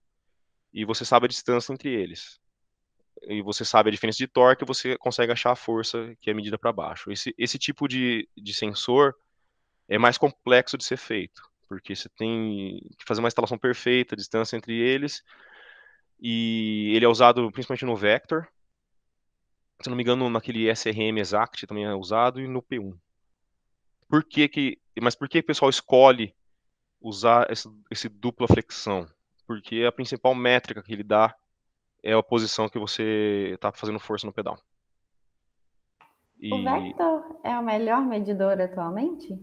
e você sabe a distância entre eles e você sabe a diferença de torque, você consegue achar a força que é medida para baixo. Esse, esse tipo de, de sensor é mais complexo de ser feito, porque você tem que fazer uma instalação perfeita, a distância entre eles, e ele é usado principalmente no Vector, se não me engano, naquele SRM Exact também é usado, e no P1. Por que que, mas por que o pessoal escolhe usar esse, esse dupla flexão? Porque é a principal métrica que ele dá é a posição que você está fazendo força no pedal. E... O Vector é o melhor medidor atualmente?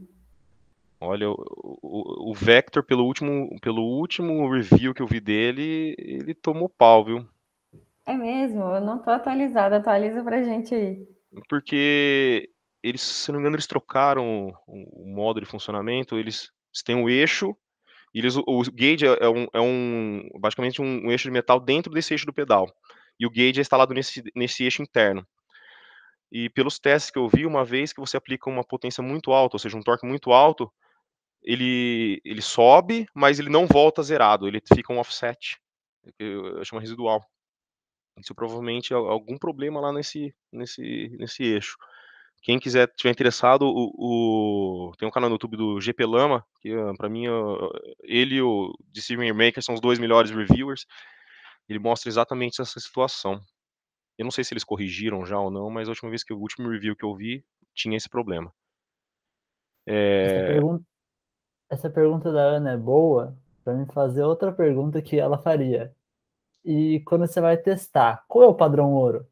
Olha, o, o, o, Vector, pelo último, pelo último review que eu vi dele, ele tomou pau, viu? É mesmo? Eu não tô atualizado. Atualiza pra gente aí. Porque eles, se não me engano, eles trocaram o, o modo de funcionamento. Eles, eles têm um eixo eles, o gauge é, é um, é um basicamente um, um, eixo de metal dentro desse eixo do pedal. E o gauge é instalado nesse, nesse eixo interno. E pelos testes que eu vi, uma vez que você aplica uma potência muito alta, ou seja, um torque muito alto, ele, ele sobe, mas ele não volta zerado, ele fica um offset, eu, eu chamo residual. Isso provavelmente é algum problema lá nesse, nesse, nesse eixo. Quem quiser, tiver interessado, o, o, tem um canal no YouTube do GP Lama, que ah, para mim ah, ele e o Decision Maker são os dois melhores reviewers. Ele mostra exatamente essa situação. Eu não sei se eles corrigiram já ou não, mas a última vez que o último review que eu vi tinha esse problema. É... Essa, pergunta, essa pergunta da Ana é boa para me fazer outra pergunta que ela faria. E quando você vai testar, qual é o padrão ouro?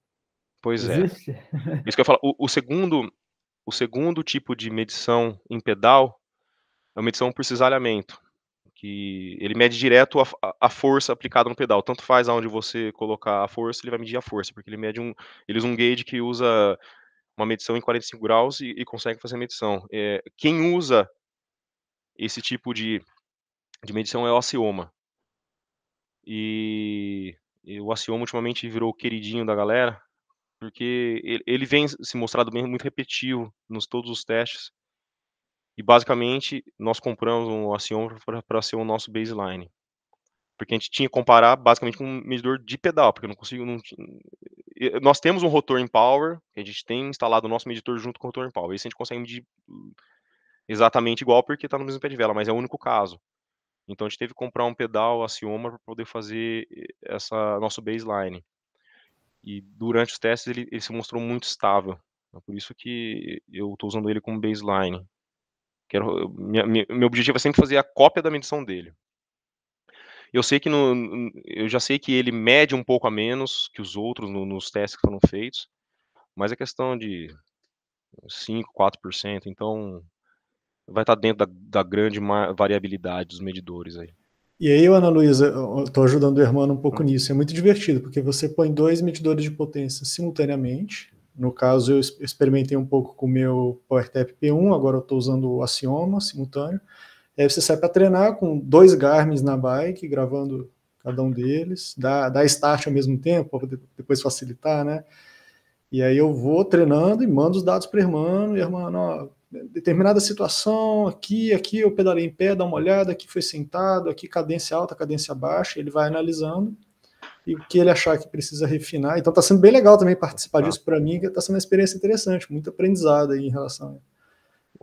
Pois é. Existe? é. Isso que eu falo. O, o, segundo, o segundo tipo de medição em pedal é uma medição por cisalhamento, que ele mede direto a, a, força aplicada no pedal. Tanto faz aonde você colocar a força, ele vai medir a força, porque ele mede um, ele usa um gauge que usa uma medição em 45 graus e, e consegue fazer a medição. É, quem usa esse tipo de, de medição é o acioma. E, e o acioma ultimamente virou o queridinho da galera porque ele vem se mostrado bem, muito repetitivo nos todos os testes. E basicamente nós compramos um Axiom para ser o nosso baseline, porque a gente tinha que comparar basicamente com um medidor de pedal, porque eu não consigo. Não... nós temos um rotor em power, a gente tem instalado o nosso medidor junto com o rotor em power. Esse a gente consegue medir exatamente igual porque está no mesmo pé de vela, mas é o único caso. Então a gente teve que comprar um pedal Axioma para poder fazer essa nosso baseline e durante os testes ele, ele se mostrou muito estável. É por isso que eu estou usando ele como baseline. Quero, minha, minha, meu objetivo é sempre fazer a cópia da medição dele. Eu sei que no, eu já sei que ele mede um pouco a menos que os outros no, nos testes que foram feitos, mas é questão de 5, 4%, então vai estar tá dentro da, da grande variabilidade dos medidores aí. E aí, Ana Luísa, estou ajudando o irmão um pouco hum. nisso. É muito divertido, porque você põe dois medidores de potência simultaneamente. No caso, eu experimentei um pouco com o meu PowerTap P1, agora eu estou usando o Acioma simultâneo. aí você sai para treinar com dois Garmin na bike, gravando cada um deles, dá, dá start ao mesmo tempo, para depois facilitar, né? E aí eu vou treinando e mando os dados para o irmão, e o irmão, ó, determinada situação, aqui, aqui eu pedalei em pé, dá uma olhada, aqui foi sentado, aqui cadência alta, cadência baixa, ele vai analisando e o que ele achar que precisa refinar. Então está sendo bem legal também participar tá. disso para mim, que está sendo uma experiência interessante, muito aprendizado aí em relação a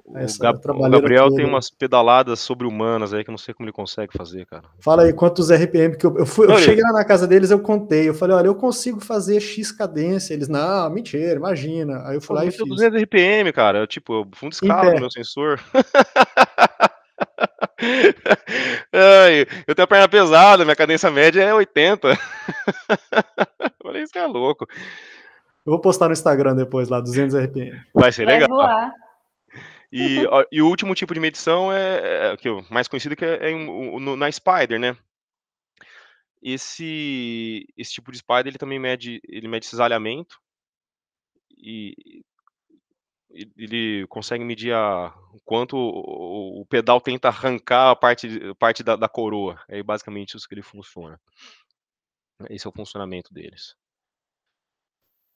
o, Gab o Gabriel tem umas pedaladas sobre-humanas aí que eu não sei como ele consegue fazer, cara. Fala aí, quantos RPM que eu. Eu, fui, não, eu cheguei lá na casa deles, eu contei. Eu falei, olha, eu consigo fazer X cadência. Eles, não, mentira, imagina. Aí eu fui lá e fiz. 200 RPM, cara. Eu, tipo, eu fundo escala no meu sensor. Ai, eu tenho a perna pesada, minha cadência média é 80. eu falei, isso que é louco. Eu vou postar no Instagram depois lá, 200 RPM. Vai ser legal. Vai voar. E, e o último tipo de medição é, é, é mais conhecido que é, é no, na Spider, né? Esse, esse tipo de Spider ele também mede ele mede cisalhamento e ele consegue medir a, quanto o, o, pedal tenta arrancar a parte, parte da, da coroa. É basicamente isso que ele funciona. Esse é o funcionamento deles.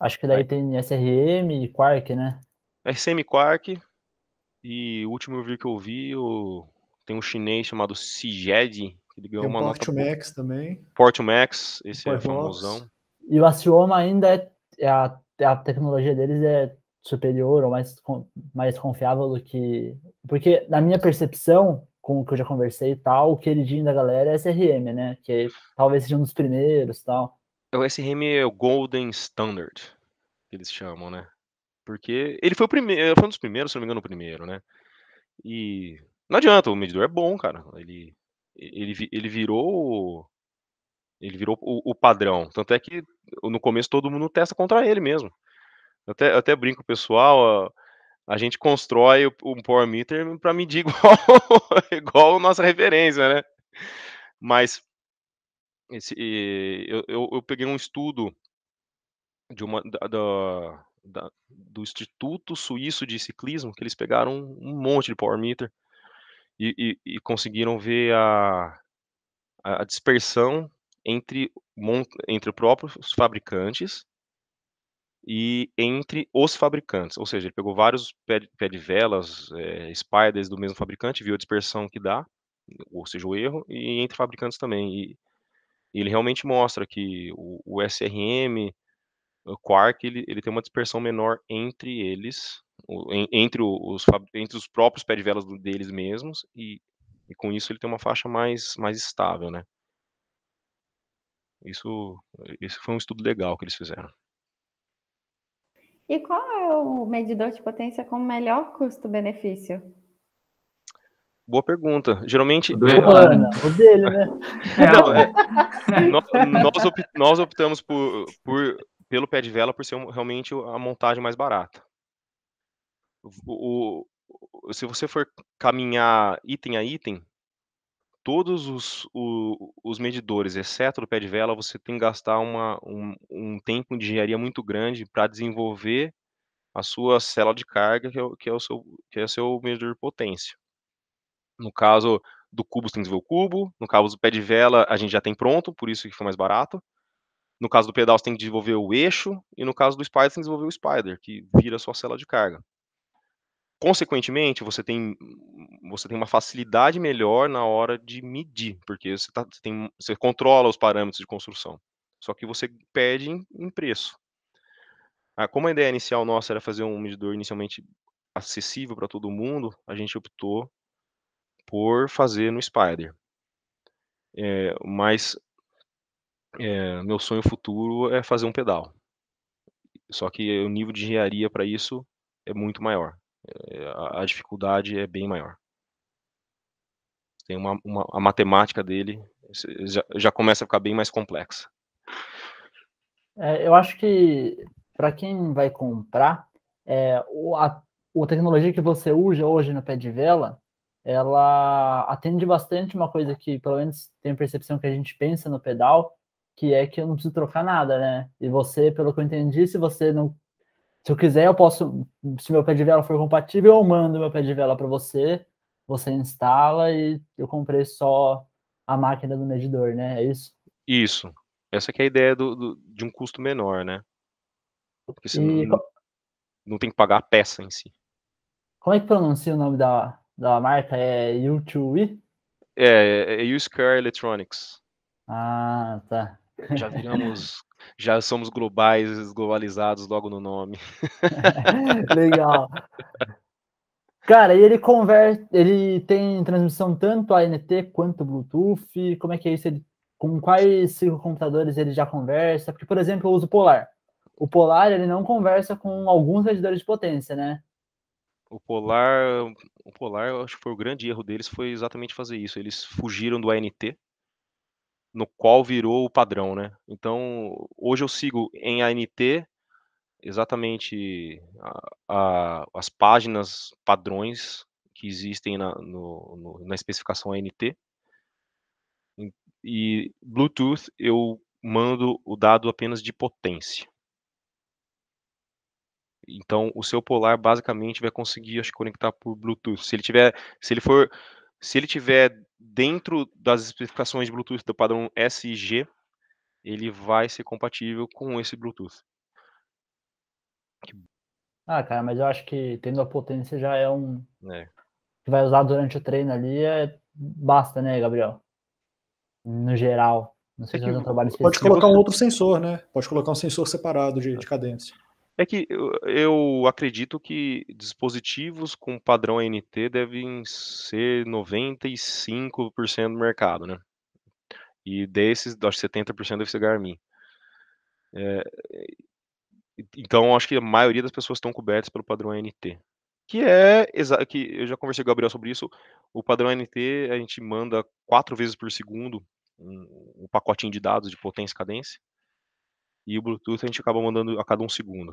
Acho que daí é. tem SRM e Quark, né? SRM Quark, e o último vídeo que eu vi, o... tem um chinês chamado Siged, ele ganhou tem uma Porto nota. Max por... também. Porto Max, esse é famosão. E o Axioma ainda é, é a, é a tecnologia deles é superior ou mais, mais confiável do que. Porque, na minha percepção, com o que eu já conversei e tal, o queridinho da galera é SRM, né? Que talvez seja um dos primeiros tal. O SRM é o Golden Standard, que eles chamam, né? Porque ele foi o primeiro, eh, foi um dos primeiros, se não me engano, o primeiro, né? E não adianta, o medidor é bom, cara. Ele, ele, ele virou ele virou o, o, padrão. Tanto é que no começo todo mundo testa contra ele mesmo. Eu até, eu até brinco, pessoal, a, a gente constrói um Power Meter para medir igual, igual nossa referência, né? Mas esse, eh, eu, eu, eu peguei um estudo de uma, da, da da, do Instituto Suíço de Ciclismo, que eles pegaram um monte de power meter e, e, e conseguiram ver a, a dispersão entre, entre próprios fabricantes e entre os fabricantes. Ou seja, ele pegou vários pé, pé de velas, é, spiders do mesmo fabricante, viu a dispersão que dá, ou seja, o erro, e entre fabricantes também. E, ele realmente mostra que o, o SRM o Quark ele, ele tem uma dispersão menor entre eles, o, entre, os, entre os próprios pé de velas deles mesmos, e, e com isso ele tem uma faixa mais, mais estável, né? Isso, esse foi um estudo legal que eles fizeram. E qual é o medidor de potência com melhor custo-benefício? Boa pergunta. Geralmente. Do é, Ana, ah, o dele, né? Não, é, é nós, nós, optamos por, por pelo pé de vela por ser realmente a montagem mais barata. O, o, se você for caminhar item a item, todos os, o, os medidores, exceto do pé de vela, você tem que gastar uma, um, um tempo de engenharia muito grande para desenvolver a sua célula de carga, que é, que é, o seu, que é o seu medidor de potência. No caso do cubo, você tem que desenvolver o cubo. No caso do pé de vela, a gente já tem pronto, por isso que foi mais barato. No caso do pedal, você tem que desenvolver o eixo, e no caso do Spider, você tem que desenvolver o Spider, que vira a sua célula de carga. Consequentemente, você tem, você tem uma facilidade melhor na hora de medir, porque você, tá, tem, você controla os parâmetros de construção. Só que você perde em, em preço. Ah, como a ideia inicial nossa era fazer um medidor inicialmente acessível para todo mundo, a gente optou por fazer no Spider. É, mas é, meu sonho futuro é fazer um pedal. Só que o nível de engenharia para isso é muito maior. É, a, a, dificuldade é bem maior. Tem uma, uma a matemática dele já, já, começa a ficar bem mais complexa. É, eu acho que para quem vai comprar, é, o, a, a tecnologia que você usa hoje no pé de vela, ela atende bastante uma coisa que, pelo menos, tem a percepção que a gente pensa no pedal, que é que eu não preciso trocar nada, né? E você, pelo que eu entendi, se você não. Se eu quiser, eu posso. Se meu pé de vela for compatível, eu mando meu pé de vela para você, você instala e eu comprei só a máquina do medidor, né? É isso? Isso. Essa é a ideia do, do, de um custo menor, né? Porque você e... não, não, tem que pagar a peça em si. Como é que pronuncia o nome da, da marca? É U2E? É, é, é U-Square Electronics. Ah, tá. Já viramos, já somos globais, globalizados logo no nome. Legal. Cara, e ele converte, ele tem transmissão tanto ANT quanto Bluetooth. Como é que é isso? Ele, com quais cinco computadores ele já conversa? Porque, por exemplo, eu uso o Polar. O Polar ele não conversa com alguns medidores de potência, né? O Polar, o Polar, eu acho que foi o grande erro deles foi exatamente fazer isso. Eles fugiram do ANT, no qual virou o padrão, né? Então, hoje eu sigo em ANT exatamente a, a, as páginas padrões que existem na, no, no, na especificação ANT. E, e Bluetooth eu mando o dado apenas de potência. Então, o seu polar basicamente vai conseguir acho, conectar por Bluetooth. Se ele tiver, se ele for se ele tiver dentro das especificações de Bluetooth do padrão SG, ele vai ser compatível com esse Bluetooth. Ah, cara, mas eu acho que tendo a potência já é um. É. Que vai usar durante o treino ali, é... basta, né, Gabriel? No geral. Não sei é se um trabalho específico. Pode colocar um outro sensor, né? Pode colocar um sensor separado de, é. de cadência. É que eu, acredito que dispositivos com padrão ANT devem ser 95% do mercado, né? E desses, acho que 70% deve ser Garmin. É, então, acho que a maioria das pessoas estão cobertas pelo padrão ANT. Que é, que eu já conversei com o Gabriel sobre isso, o padrão ANT a gente manda quatro vezes por segundo um, um pacotinho de dados de potência e cadência e o Bluetooth a gente acaba mandando a cada um segundo.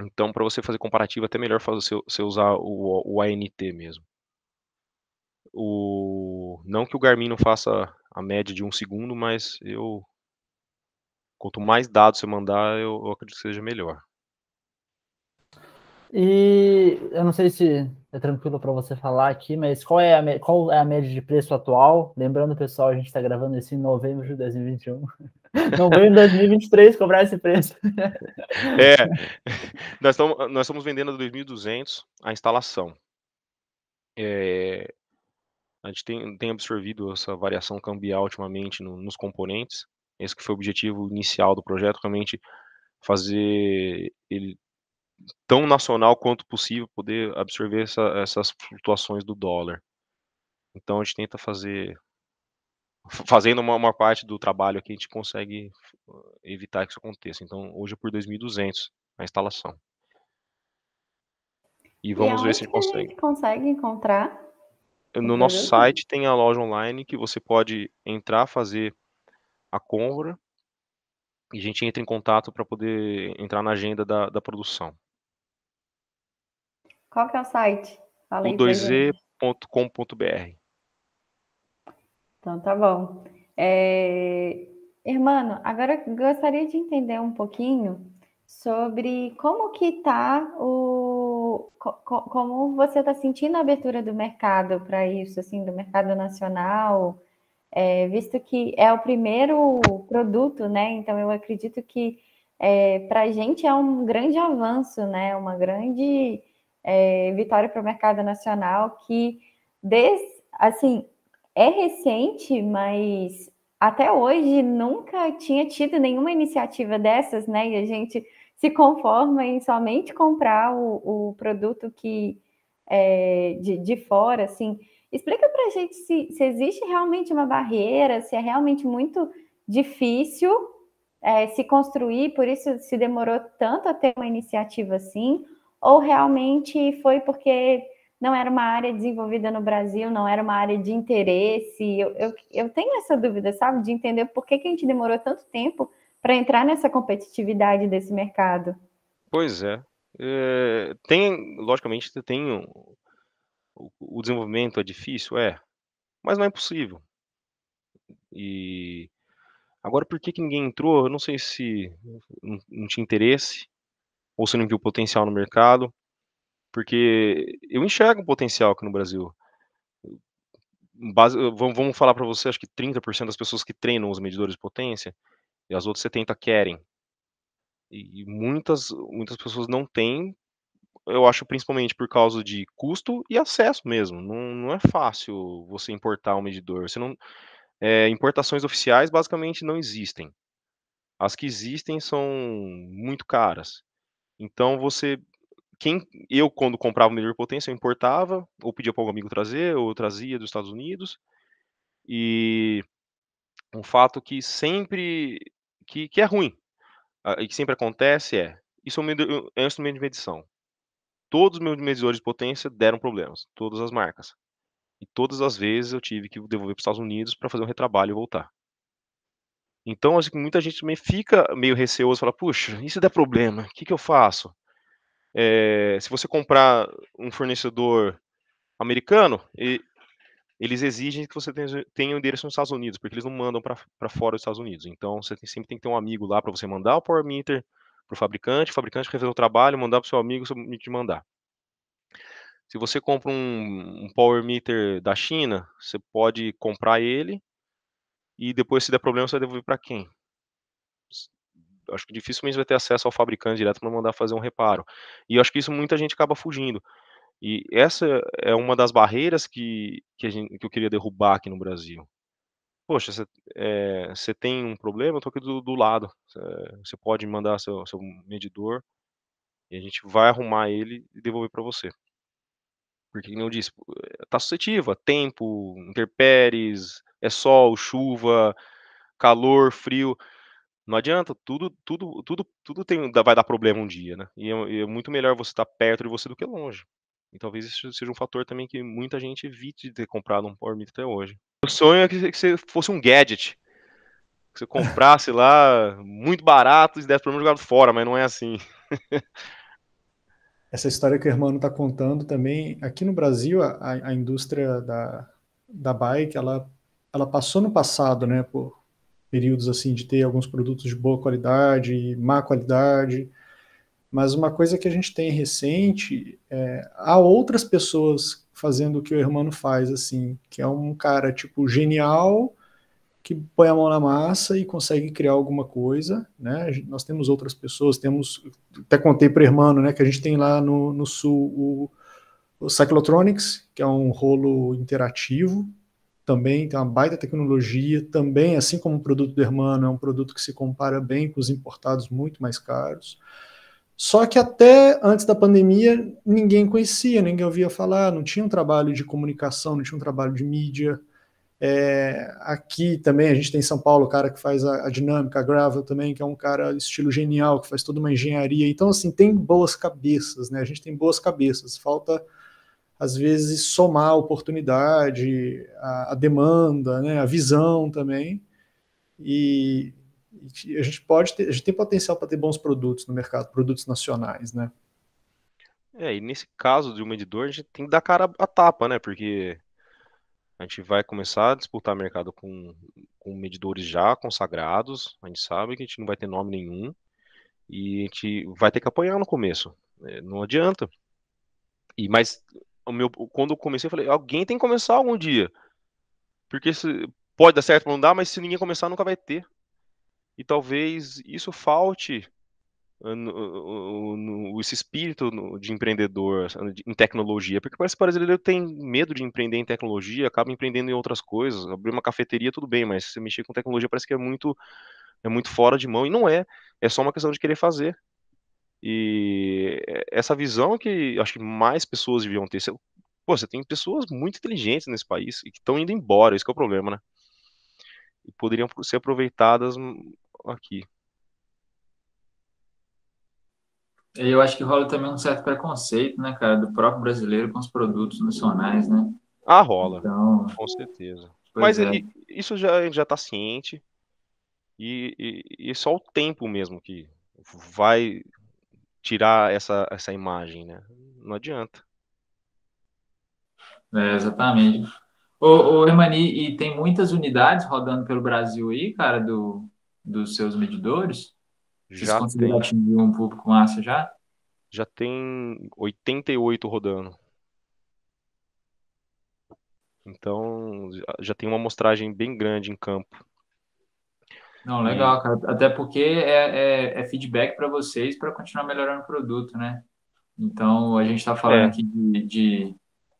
Então, para você fazer comparativo, é até melhor fazer, você usar o, o ANT mesmo. O, não que o Garmin não faça a média de um segundo, mas eu quanto mais dados você mandar, eu, eu acredito que seja melhor. E eu não sei se é tranquilo para você falar aqui, mas qual é, a, qual é a média de preço atual? Lembrando, pessoal, a gente está gravando isso em novembro de 2021. Novembro de 2023 cobrar esse preço. É, nós, estamos, nós estamos vendendo a 2.200 a instalação. É, a gente tem, tem, absorvido essa variação cambial ultimamente no, nos componentes. Esse que foi o objetivo inicial do projeto, realmente fazer ele tão nacional quanto possível poder absorver essa, essas flutuações do dólar. Então a gente tenta fazer, fazendo uma, uma parte do trabalho aqui, a gente consegue eh, evitar que isso aconteça. Então hoje é por 2.200 a instalação. E é vamos e ver se a gente consegue. A gente consegue encontrar? No nosso site tem a loja online que você pode entrar, fazer a compra e a gente entra em contato para poder entrar na agenda da, da produção. Qual que é o site? Fala o 2e.com.br. Então, tá bom. É... Irmão, agora gostaria de entender um pouquinho sobre como que está o... Como você está sentindo a abertura do mercado para isso, assim, do mercado nacional, é, visto que é o primeiro produto, né? Então, eu acredito que é, para a gente é um grande avanço, né? Uma grande é, vitória para o mercado nacional, que des, assim é recente, mas até hoje nunca tinha tido nenhuma iniciativa dessas, né? E a gente se conforma em somente comprar o, o produto que é, de, de fora, assim. Explica para a gente se, se, existe realmente uma barreira, se é realmente muito difícil é, se construir, por isso se demorou tanto a ter uma iniciativa assim, ou realmente foi porque não era uma área desenvolvida no Brasil, não era uma área de interesse. Eu, eu, eu tenho essa dúvida, sabe, de entender por que, que a gente demorou tanto tempo para entrar nessa competitividade desse mercado. Pois é. é tem, logicamente, tem um, o, o desenvolvimento é difícil, é, mas não é impossível. E agora, por que, que ninguém entrou? Eu não sei se não, não tinha interesse, ou você não viu potencial no mercado? Porque eu enxergo potencial aqui no Brasil. Base, vamos falar para você, acho que 30% das pessoas que treinam os medidores de potência e as outras 70 querem. E muitas, muitas pessoas não têm, eu acho principalmente por causa de custo e acesso mesmo. Não, não é fácil você importar um medidor. Você não, é, importações oficiais basicamente não existem. As que existem são muito caras. Então você quem eu quando comprava o melhor potência eu importava ou pedia para algum amigo trazer ou trazia dos Estados Unidos e um fato que sempre que, que é ruim e que sempre acontece é isso é, é um instrumento de medição todos os meus medidores de potência deram problemas todas as marcas e todas as vezes eu tive que devolver para os Estados Unidos para fazer um retrabalho e voltar então, muita gente também fica meio receoso, fala, puxa, e se der problema? O que, que eu faço? É, se você comprar um fornecedor americano, e, eles exigem que você tenha o um endereço nos Estados Unidos, porque eles não mandam para fora dos Estados Unidos. Então, você tem, sempre tem que ter um amigo lá para você mandar o Power Meter para o fabricante, o fabricante resolver o trabalho, mandar para o seu amigo te mandar. Se você compra um, um Power Meter da China, você pode comprar ele e depois se der problema você vai devolver para quem? Acho que dificilmente vai ter acesso ao fabricante direto para mandar fazer um reparo. E acho que isso muita gente acaba fugindo. E essa é uma das barreiras que, que, gente, que eu queria derrubar aqui no Brasil. Poxa, você é, tem um problema, eu estou aqui do, do lado. Você pode mandar seu, seu medidor e a gente vai arrumar ele e devolver para você porque como eu disse, eh, tá suscetível a tempo, interpéries, é sol, chuva, calor, frio. Não adianta, tudo, tudo, tudo, tudo tem, vai dar problema um dia, né? E é, é muito melhor você estar perto de você do que longe. E talvez isso seja um fator também que muita gente evite de ter comprado um Power Meter até hoje. O sonho é que, você fosse um gadget. Que você comprasse lá muito barato e desse problema jogado fora, mas não é assim. Essa história que o Hermano está contando também, aqui no Brasil, a, a indústria da, da bike, ela ela passou no passado, né, por períodos assim de ter alguns produtos de boa qualidade e má qualidade, mas uma coisa que a gente tem recente é, há outras pessoas fazendo o que o Hermano faz, assim, que é um cara tipo genial que põe a mão na massa e consegue criar alguma coisa, né? Nós temos outras pessoas, temos até contei para o Hermano, né, que a gente tem lá no, no sul o, o Cyclotronics, que é um rolo interativo também tem é uma baita tecnologia, também, assim como o produto do Hermano, é um produto que se compara bem com os importados muito mais caros. Só que até antes da pandemia, ninguém conhecia, ninguém ouvia falar, não tinha um trabalho de comunicação, não tinha um trabalho de mídia. É, aqui também a gente tem em São Paulo o cara que faz a, a dinâmica, a Gravel também, que é um cara estilo genial, que faz toda uma engenharia. Então, assim, tem boas cabeças, né? A gente tem boas cabeças, falta às vezes, somar a oportunidade, a, a demanda, né, a visão também. E, e a gente pode ter, a gente tem potencial para ter bons produtos no mercado, produtos nacionais, né? É, e nesse caso de um medidor, a gente tem que dar cara a tapa, né? Porque a gente vai começar a disputar mercado com, com medidores já consagrados, a gente sabe que a gente não vai ter nome nenhum e a gente vai ter que apanhar no começo, é, não adianta. E mas o meu, quando eu comecei, eu falei, alguém tem que começar algum dia. Porque se, pode dar certo, pode não dar, mas se ninguém começar, nunca vai ter. E talvez isso falte ah, no, no, esse espírito de empreendedor em tecnologia, porque parece que o brasileiro tem medo de empreender em tecnologia, acaba empreendendo em outras coisas, abrir uma cafeteria tudo bem, mas se mexer com tecnologia parece que é muito é muito fora de mão e não é, é só uma questão de querer fazer. E eh, essa visão é que acho que mais pessoas deviam ter. Pô, você tem pessoas muito inteligentes nesse país e que estão indo embora, isso é o problema, né? E poderiam ser aproveitadas hum, aqui. Eu acho que rola também um certo preconceito, né, cara, do próprio brasileiro com os produtos nacionais, né? Ah, rola. Então, com certeza. Mas é. isso já já está ciente. E, e, e é só o tempo mesmo que vai tirar essa, essa imagem, né? Não adianta. É, exatamente. Ô, ô Hermani, e tem muitas unidades rodando pelo Brasil aí, cara, do, dos seus medidores? já conseguiram atingir um público massa já? Já tem 88 rodando. Então, já tem uma amostragem bem grande em campo. Não, é. legal, cara. Até porque é, é, é feedback para vocês para continuar melhorando o produto, né? Então, a gente está falando é. aqui de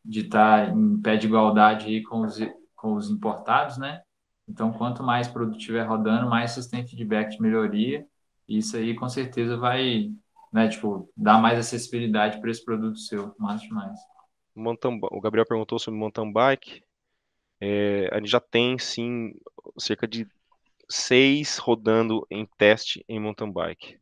estar tá em pé de igualdade aí com os, com os importados, né? Então, quanto mais produto estiver rodando, mais vocês têm feedback de melhoria. isso aí, com certeza, vai né, tipo, dar mais acessibilidade para esse produto seu. Massa demais. Mountain, o Gabriel perguntou sobre mountain bike. É, a gente já tem, sim, cerca de seis rodando em teste em mountain bike.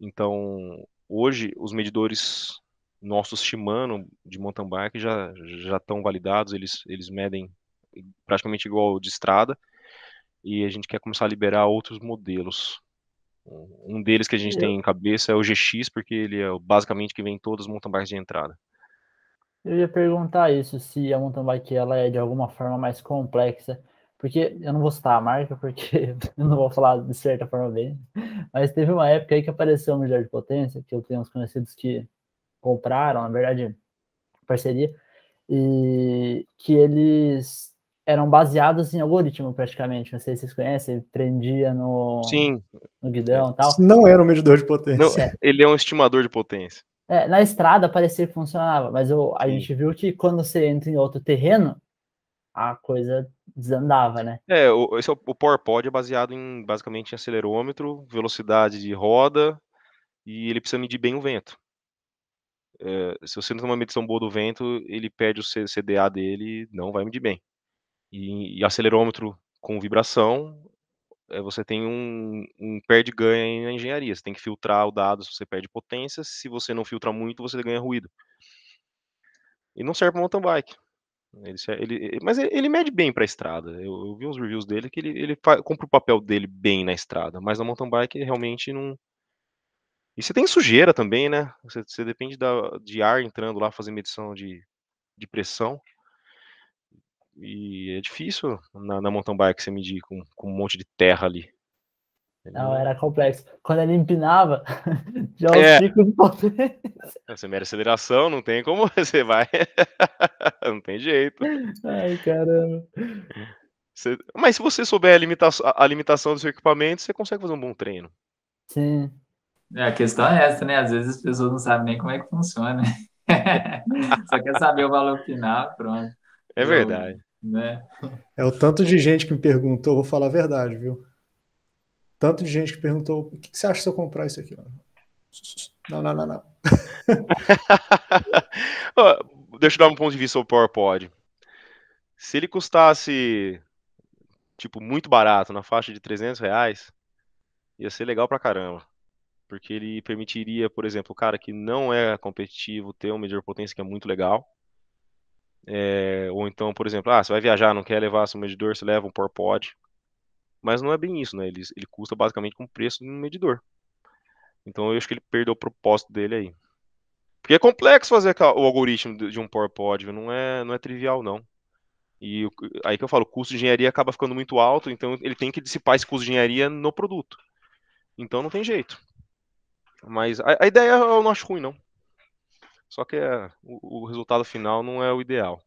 Então, hoje, os medidores nossos Shimano de mountain bike já, já estão validados, eles, eles medem praticamente igual de estrada, e a gente quer começar a liberar outros modelos. Um deles que a gente tem em cabeça é o GX, porque ele é basicamente que vem em todas as mountain bikes de entrada. Eu ia perguntar isso, se a mountain bike ela é de alguma forma mais complexa porque eu não vou citar a marca, porque eu não vou falar de certa forma bem. Mas teve uma época aí que apareceu um mulher de potência, que eu tenho uns conhecidos que compraram, na verdade, parceria, e que eles eram baseados em algoritmo praticamente. Não sei se vocês conhecem, prendia no, Sim. no guidão e tal. Não era um medidor de potência. Não, Ele é um estimador de potência. É, na estrada parecia que funcionava, mas eu, a Sim. gente viu que quando você entra em outro terreno, a coisa desandava, né? É, o, esse é o, o PowerPod é baseado em basicamente em acelerômetro, velocidade de roda e ele precisa medir bem o vento. É, se você não tem uma medição boa do vento, ele perde o CDA dele, não vai medir bem. E, e acelerômetro com vibração, é, você tem um, um perde-ganha na engenharia. Você tem que filtrar o dado se você perde potência, se você não filtra muito, você ganha ruído. E não serve para mountain bike. Ele, ele, mas ele mede bem para a estrada. Eu, eu, vi uns reviews dele que ele, ele faz, cumpre o papel dele bem na estrada, mas na mountain bike realmente não. E você tem sujeira também, né? Você, você depende da, de ar entrando lá, fazer medição de, de pressão. E é difícil na, na mountain bike você medir com, com um monte de terra ali. Não, era complexo. Quando ele empinava, já os é. ciclos picos de potência. Você mera aceleração, não tem como você vai. não tem jeito. Ai, caramba. Você... Mas se você souber a, limita... a limitação do seu equipamento, você consegue fazer um bom treino. Sim. É, a questão é essa, né? Às vezes as pessoas não sabem nem como é que funciona. Só quer saber o valor final, pronto. É verdade. Eu, né? É o tanto de gente que me perguntou, vou falar a verdade, viu? Tanto de gente que perguntou: o que, que você acha se eu comprar isso aqui? Não, não, não, não. Deixa eu dar um ponto de vista sobre o PowerPod. Se ele custasse, tipo, muito barato, na faixa de 300 reais, ia ser legal pra caramba. Porque ele permitiria, por exemplo, o cara que não é competitivo ter um medidor de potência que é muito legal. É, ou então, por exemplo, ah, você vai viajar, não quer levar seu medidor, você leva um PowerPod. Mas não é bem isso, né? Ele, ele custa basicamente com o preço de um medidor. Então eu acho que ele perdeu o propósito dele aí. Porque é complexo fazer o algoritmo de um PowerPod, não é, não é trivial, não. E aí que eu falo, o custo de engenharia acaba ficando muito alto, então ele tem que dissipar esse custo de engenharia no produto. Então não tem jeito. Mas a, a ideia eu não acho ruim, não. Só que é, o, o resultado final não é o ideal.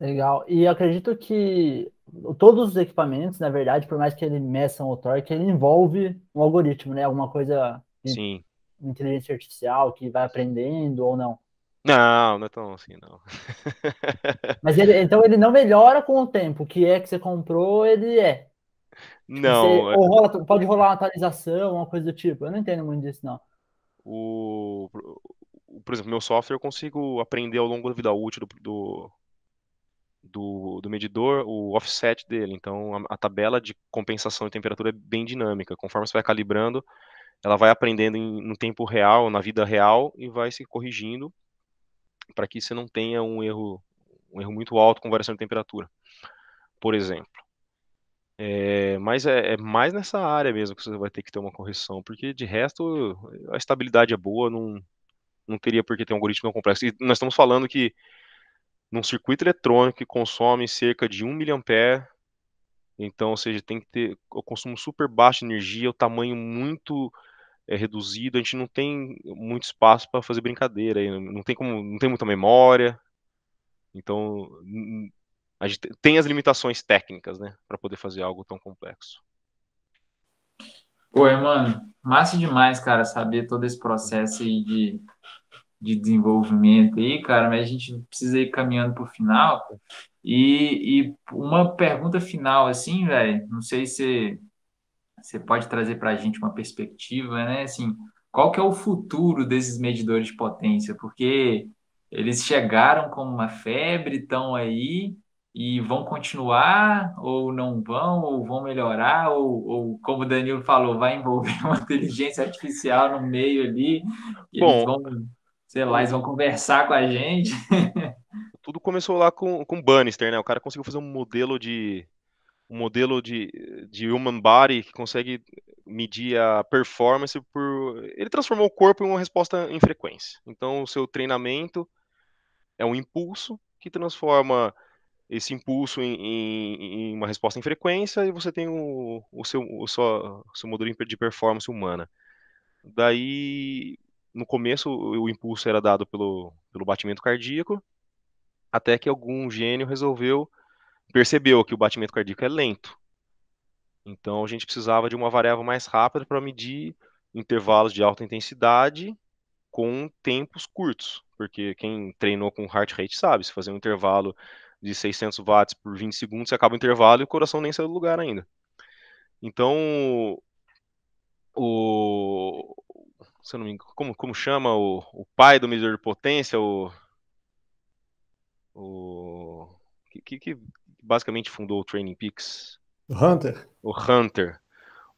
Legal. E acredito que todos os equipamentos, na verdade, por mais que ele meçam o torque, é ele envolve um algoritmo, né? Alguma coisa Sim. inteligência artificial que vai aprendendo ou não. Não, não é tão assim, não. Mas ele, então ele não melhora com o tempo. O que é que você comprou, ele é. Tipo, não. Você, é rola, pode rolar uma atualização, uma coisa do tipo. Eu não entendo muito disso, não. O, por exemplo, meu software eu consigo aprender ao longo da vida útil do, do do, do medidor o offset dele. Então, a, a, tabela de compensação de temperatura é bem dinâmica. Conforme você vai calibrando, ela vai aprendendo em, no tempo real, na vida real, e vai se corrigindo para que você não tenha um erro, um erro muito alto com variação de temperatura, por exemplo. É, mas é, é, mais nessa área mesmo que você vai ter que ter uma correção, porque de resto a estabilidade é boa, não, não teria por que ter um algoritmo complexo. E nós estamos falando que num circuito eletrônico que consome cerca de 1 mA. Então, ou seja, tem que ter o consumo super baixo de energia, o tamanho muito é, reduzido, a gente não tem muito espaço para fazer brincadeira, não tem como, não tem muita memória. Então, a gente tem as limitações técnicas, né, para poder fazer algo tão complexo. Oi, mano, massa demais, cara, saber todo esse processo aí de de desenvolvimento aí, cara, mas a gente precisa ir caminhando para o final. E, e, uma pergunta final, assim, velho, não sei se você pode trazer para a gente uma perspectiva, né? Assim, qual que é o futuro desses medidores de potência? Porque eles chegaram como uma febre, estão aí e vão continuar ou não vão, ou vão melhorar, ou, ou como o Danilo falou, vai envolver uma inteligência artificial no meio ali. Bom, eles vão sei lá, eles vão conversar com a gente. Tudo começou lá com, com Bannister, né? O cara conseguiu fazer um modelo de um modelo de, de human body que consegue medir a performance por ele transformou o corpo em uma resposta em frequência. Então o seu treinamento é um impulso que transforma esse impulso em, em, em uma resposta em frequência e você tem o, o seu o seu o seu modelo de performance humana. Daí no começo o impulso era dado pelo, pelo batimento cardíaco, até que algum gênio resolveu, percebeu que o batimento cardíaco é lento. Então a gente precisava de uma variável mais rápida para medir intervalos de alta intensidade com tempos curtos, porque quem treinou com heart rate sabe, se fazer um intervalo de 600 watts por 20 segundos, você acaba o intervalo e o coração nem saiu do lugar ainda. Então, o, se não me engano, como, como chama o, o pai do medidor de potência, o, o que, que, que basicamente fundou o Training Peaks. O Hunter. O Hunter.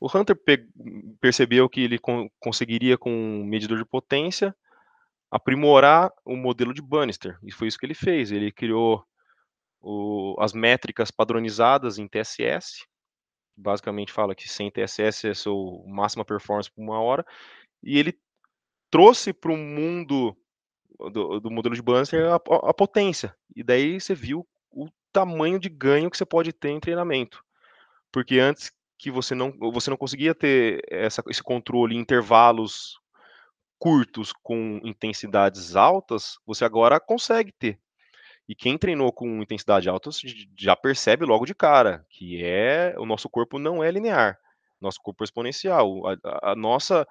O Hunter percebeu que ele con conseguiria, com um medidor de potência, aprimorar o modelo de Bannister. E foi isso que ele fez. Ele criou o, as métricas padronizadas em TSS, basicamente fala que sem TSS é sua máxima performance por uma hora, e ele trouxe para o mundo do, do, modelo de Banster a, a, potência. E daí você viu o tamanho de ganho que você pode ter em treinamento. Porque antes que você não, você não conseguia ter essa, esse controle em intervalos curtos com intensidades altas, você agora consegue ter. E quem treinou com intensidade alta já percebe logo de cara que é o nosso corpo não é linear, nosso corpo é exponencial. A, a, a nossa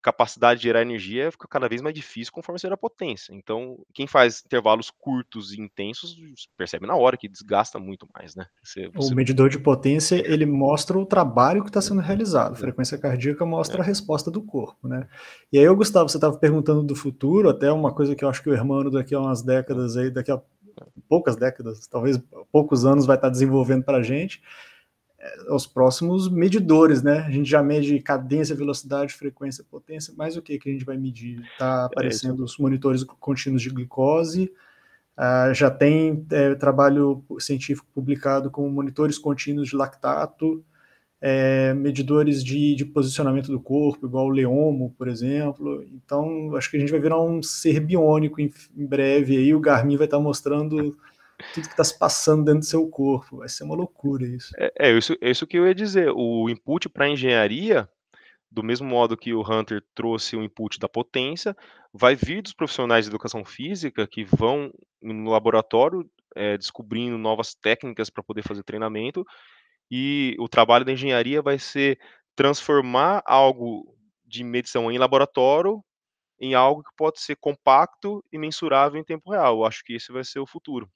capacidade de gerar energia fica cada vez mais difícil conforme você gera potência. Então, quem faz intervalos curtos e intensos percebe na hora que desgasta muito mais, né? Você, você... O medidor de potência ele mostra o trabalho que está sendo uhum. realizado. A é. frequência cardíaca mostra é. a resposta do corpo, né? E aí, Gustavo, você estava perguntando do futuro, até uma coisa que eu acho que o Hermano daqui a umas décadas aí, daqui a poucas décadas, talvez poucos anos vai estar tá desenvolvendo para a gente, é, aos próximos medidores, né? A gente já mede cadência, velocidade, frequência, potência, mas o que que a gente vai medir? Tá é aparecendo é os monitores contínuos de glicose, ah, já tem é, trabalho científico publicado com monitores contínuos de lactato, é, medidores de, de, posicionamento do corpo, igual o Leomo, por exemplo. Então, acho que a gente vai virar um ser biônico em, em breve, aí o Garmin vai estar tá mostrando tudo que está se passando dentro do seu corpo. Vai ser uma loucura isso. É, é isso, é isso que eu ia dizer. O input para engenharia, do mesmo modo que o Hunter trouxe o input da potência, vai vir dos profissionais de educação física que vão no laboratório é, descobrindo novas técnicas para poder fazer treinamento. E o trabalho da engenharia vai ser transformar algo de medição em laboratório em algo que pode ser compacto e mensurável em tempo real. Eu acho que esse vai ser o futuro.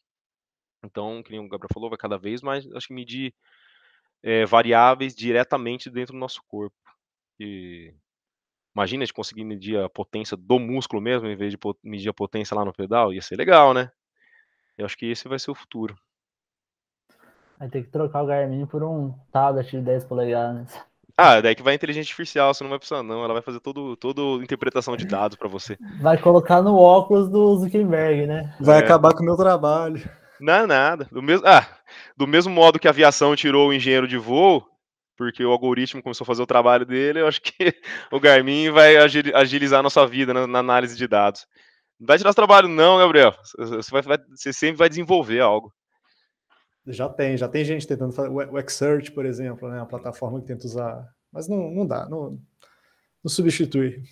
Então, como o Gabriel falou, vai cada vez mais, acho que medir é, variáveis diretamente dentro do nosso corpo. E imagina a gente conseguir medir a potência do músculo mesmo, em vez de medir a potência lá no pedal, ia ser legal, né? Eu acho que esse vai ser o futuro. Vai ter que trocar o Garmin por um tablet de 10 polegadas. Ah, daí que vai inteligência artificial, você não vai precisar não, ela vai fazer todo, toda interpretação de dados para você. Vai colocar no óculos do Zuckerberg, né? Vai é. acabar com o meu trabalho. Não é nada. Do mesmo, ah, do mesmo modo que a aviação tirou o engenheiro de voo, porque o algoritmo começou a fazer o trabalho dele, eu acho que o Garmin vai agilizar a nossa vida na, análise de dados. Não vai tirar o trabalho, não, Gabriel. Você, vai, você, sempre vai desenvolver algo. Já tem, já tem gente tentando fazer. O Xsearch, por exemplo, né? a plataforma que tenta usar. Mas não, não dá, não, não substitui.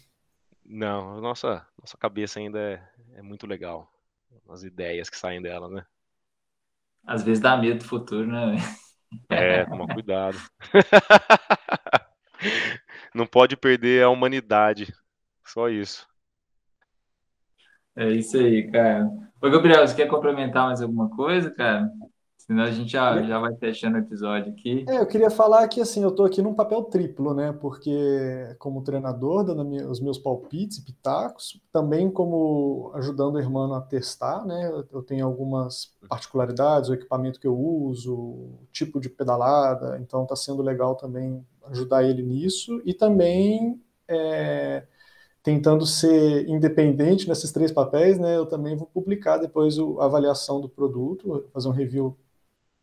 Não, nossa, nossa cabeça ainda é, é muito legal. As ideias que saem dela, né? às vezes dá medo do futuro, né? É, toma cuidado. Não pode perder a humanidade. Só isso. É isso aí, cara. Ô, Gabriel, você quer complementar mais alguma coisa, cara? Senão a gente já, é. já vai fechando o episódio aqui. É, eu queria falar que assim, eu estou aqui num papel triplo, né? Porque como treinador, dando os meus palpites e pitacos, também como ajudando o irmão a testar, né? Eu tenho algumas particularidades, o equipamento que eu uso, o tipo de pedalada, então está sendo legal também ajudar ele nisso e também é, tentando ser independente nesses três papéis, né? Eu também vou publicar depois a avaliação do produto, fazer um review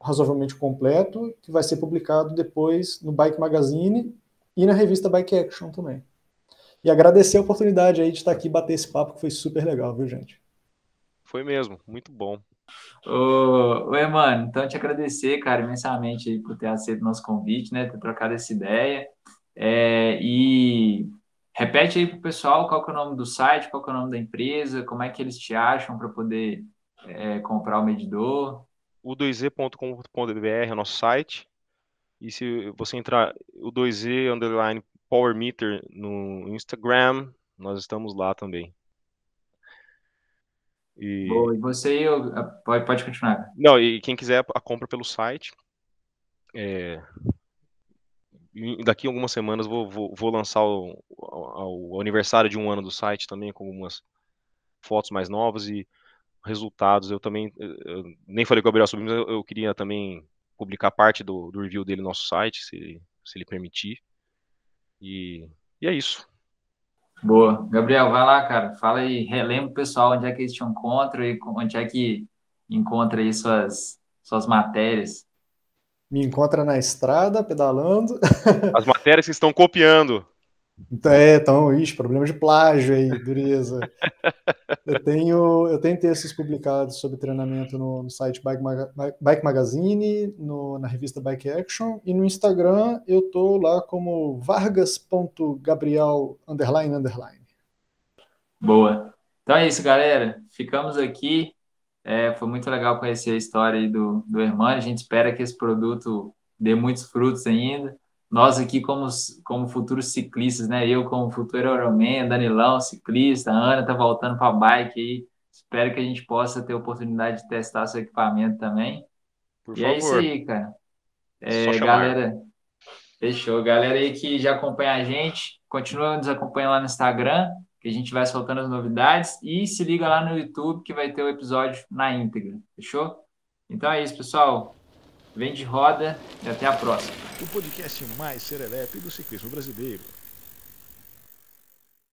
razoavelmente completo, que vai ser publicado depois no Bike Magazine e na revista Bike Action também. E agradecer a oportunidade aí de estar aqui e bater esse papo, que foi super legal, viu, gente? Foi mesmo, muito bom. Oh, oi, mano, então te agradecer, cara, imensamente aí, por ter aceito o nosso convite, né, ter trocado essa ideia. É, e repete aí pro pessoal qual que é o nome do site, qual que é o nome da empresa, como é que eles te acham para poder é, comprar o medidor u2e.com.br é o nosso site. E se você entrar o 2e underline Power Meter no Instagram, nós estamos lá também. E... Boa, e você ah, eu, pode continuar. Não, e quem quiser a compra pelo site. É... Daqui a algumas semanas vou, vou, vou lançar o, o, o, aniversário de um ano do site também, com algumas fotos mais novas. E resultados. Eu também, eh, eu nem falei com o Gabriel sobre mas eu, eu, queria também publicar parte do, do review dele no nosso site, se, se ele permitir. E, e é isso. Boa. Gabriel, vai lá, cara. Fala aí, relembra o pessoal onde é que eles te encontram e onde é que encontra aí suas, suas matérias. Me encontra na estrada, pedalando. As matérias que estão copiando. Então, é, então, ixi, problema de plágio aí, dureza. eu, tenho, eu tenho textos publicados sobre treinamento no, no site Bike, Maga, Bike Magazine, no, na revista Bike Action, e no Instagram eu tô lá como vargas.gabriel underline underline. Boa. Então é isso, galera. Ficamos aqui. É, foi muito legal conhecer a história do, do Hermano. A gente espera que esse produto dê muitos frutos ainda nós aqui como, como futuros ciclistas, né? Eu como futuro Euroman, Danilão, ciclista, Ana tá voltando para bike aí. Espero que a gente possa ter a oportunidade de testar seu equipamento também. Por e favor. é isso aí, cara. É, galera, fechou. Galera aí que já acompanha a gente, continua nos acompanhando lá no Instagram, que a gente vai soltando as novidades. E se liga lá no YouTube que vai ter o episódio na íntegra. Fechou? Então é isso, pessoal. Vem de roda e até a próxima. O podcast mais serelepe do ciclismo brasileiro.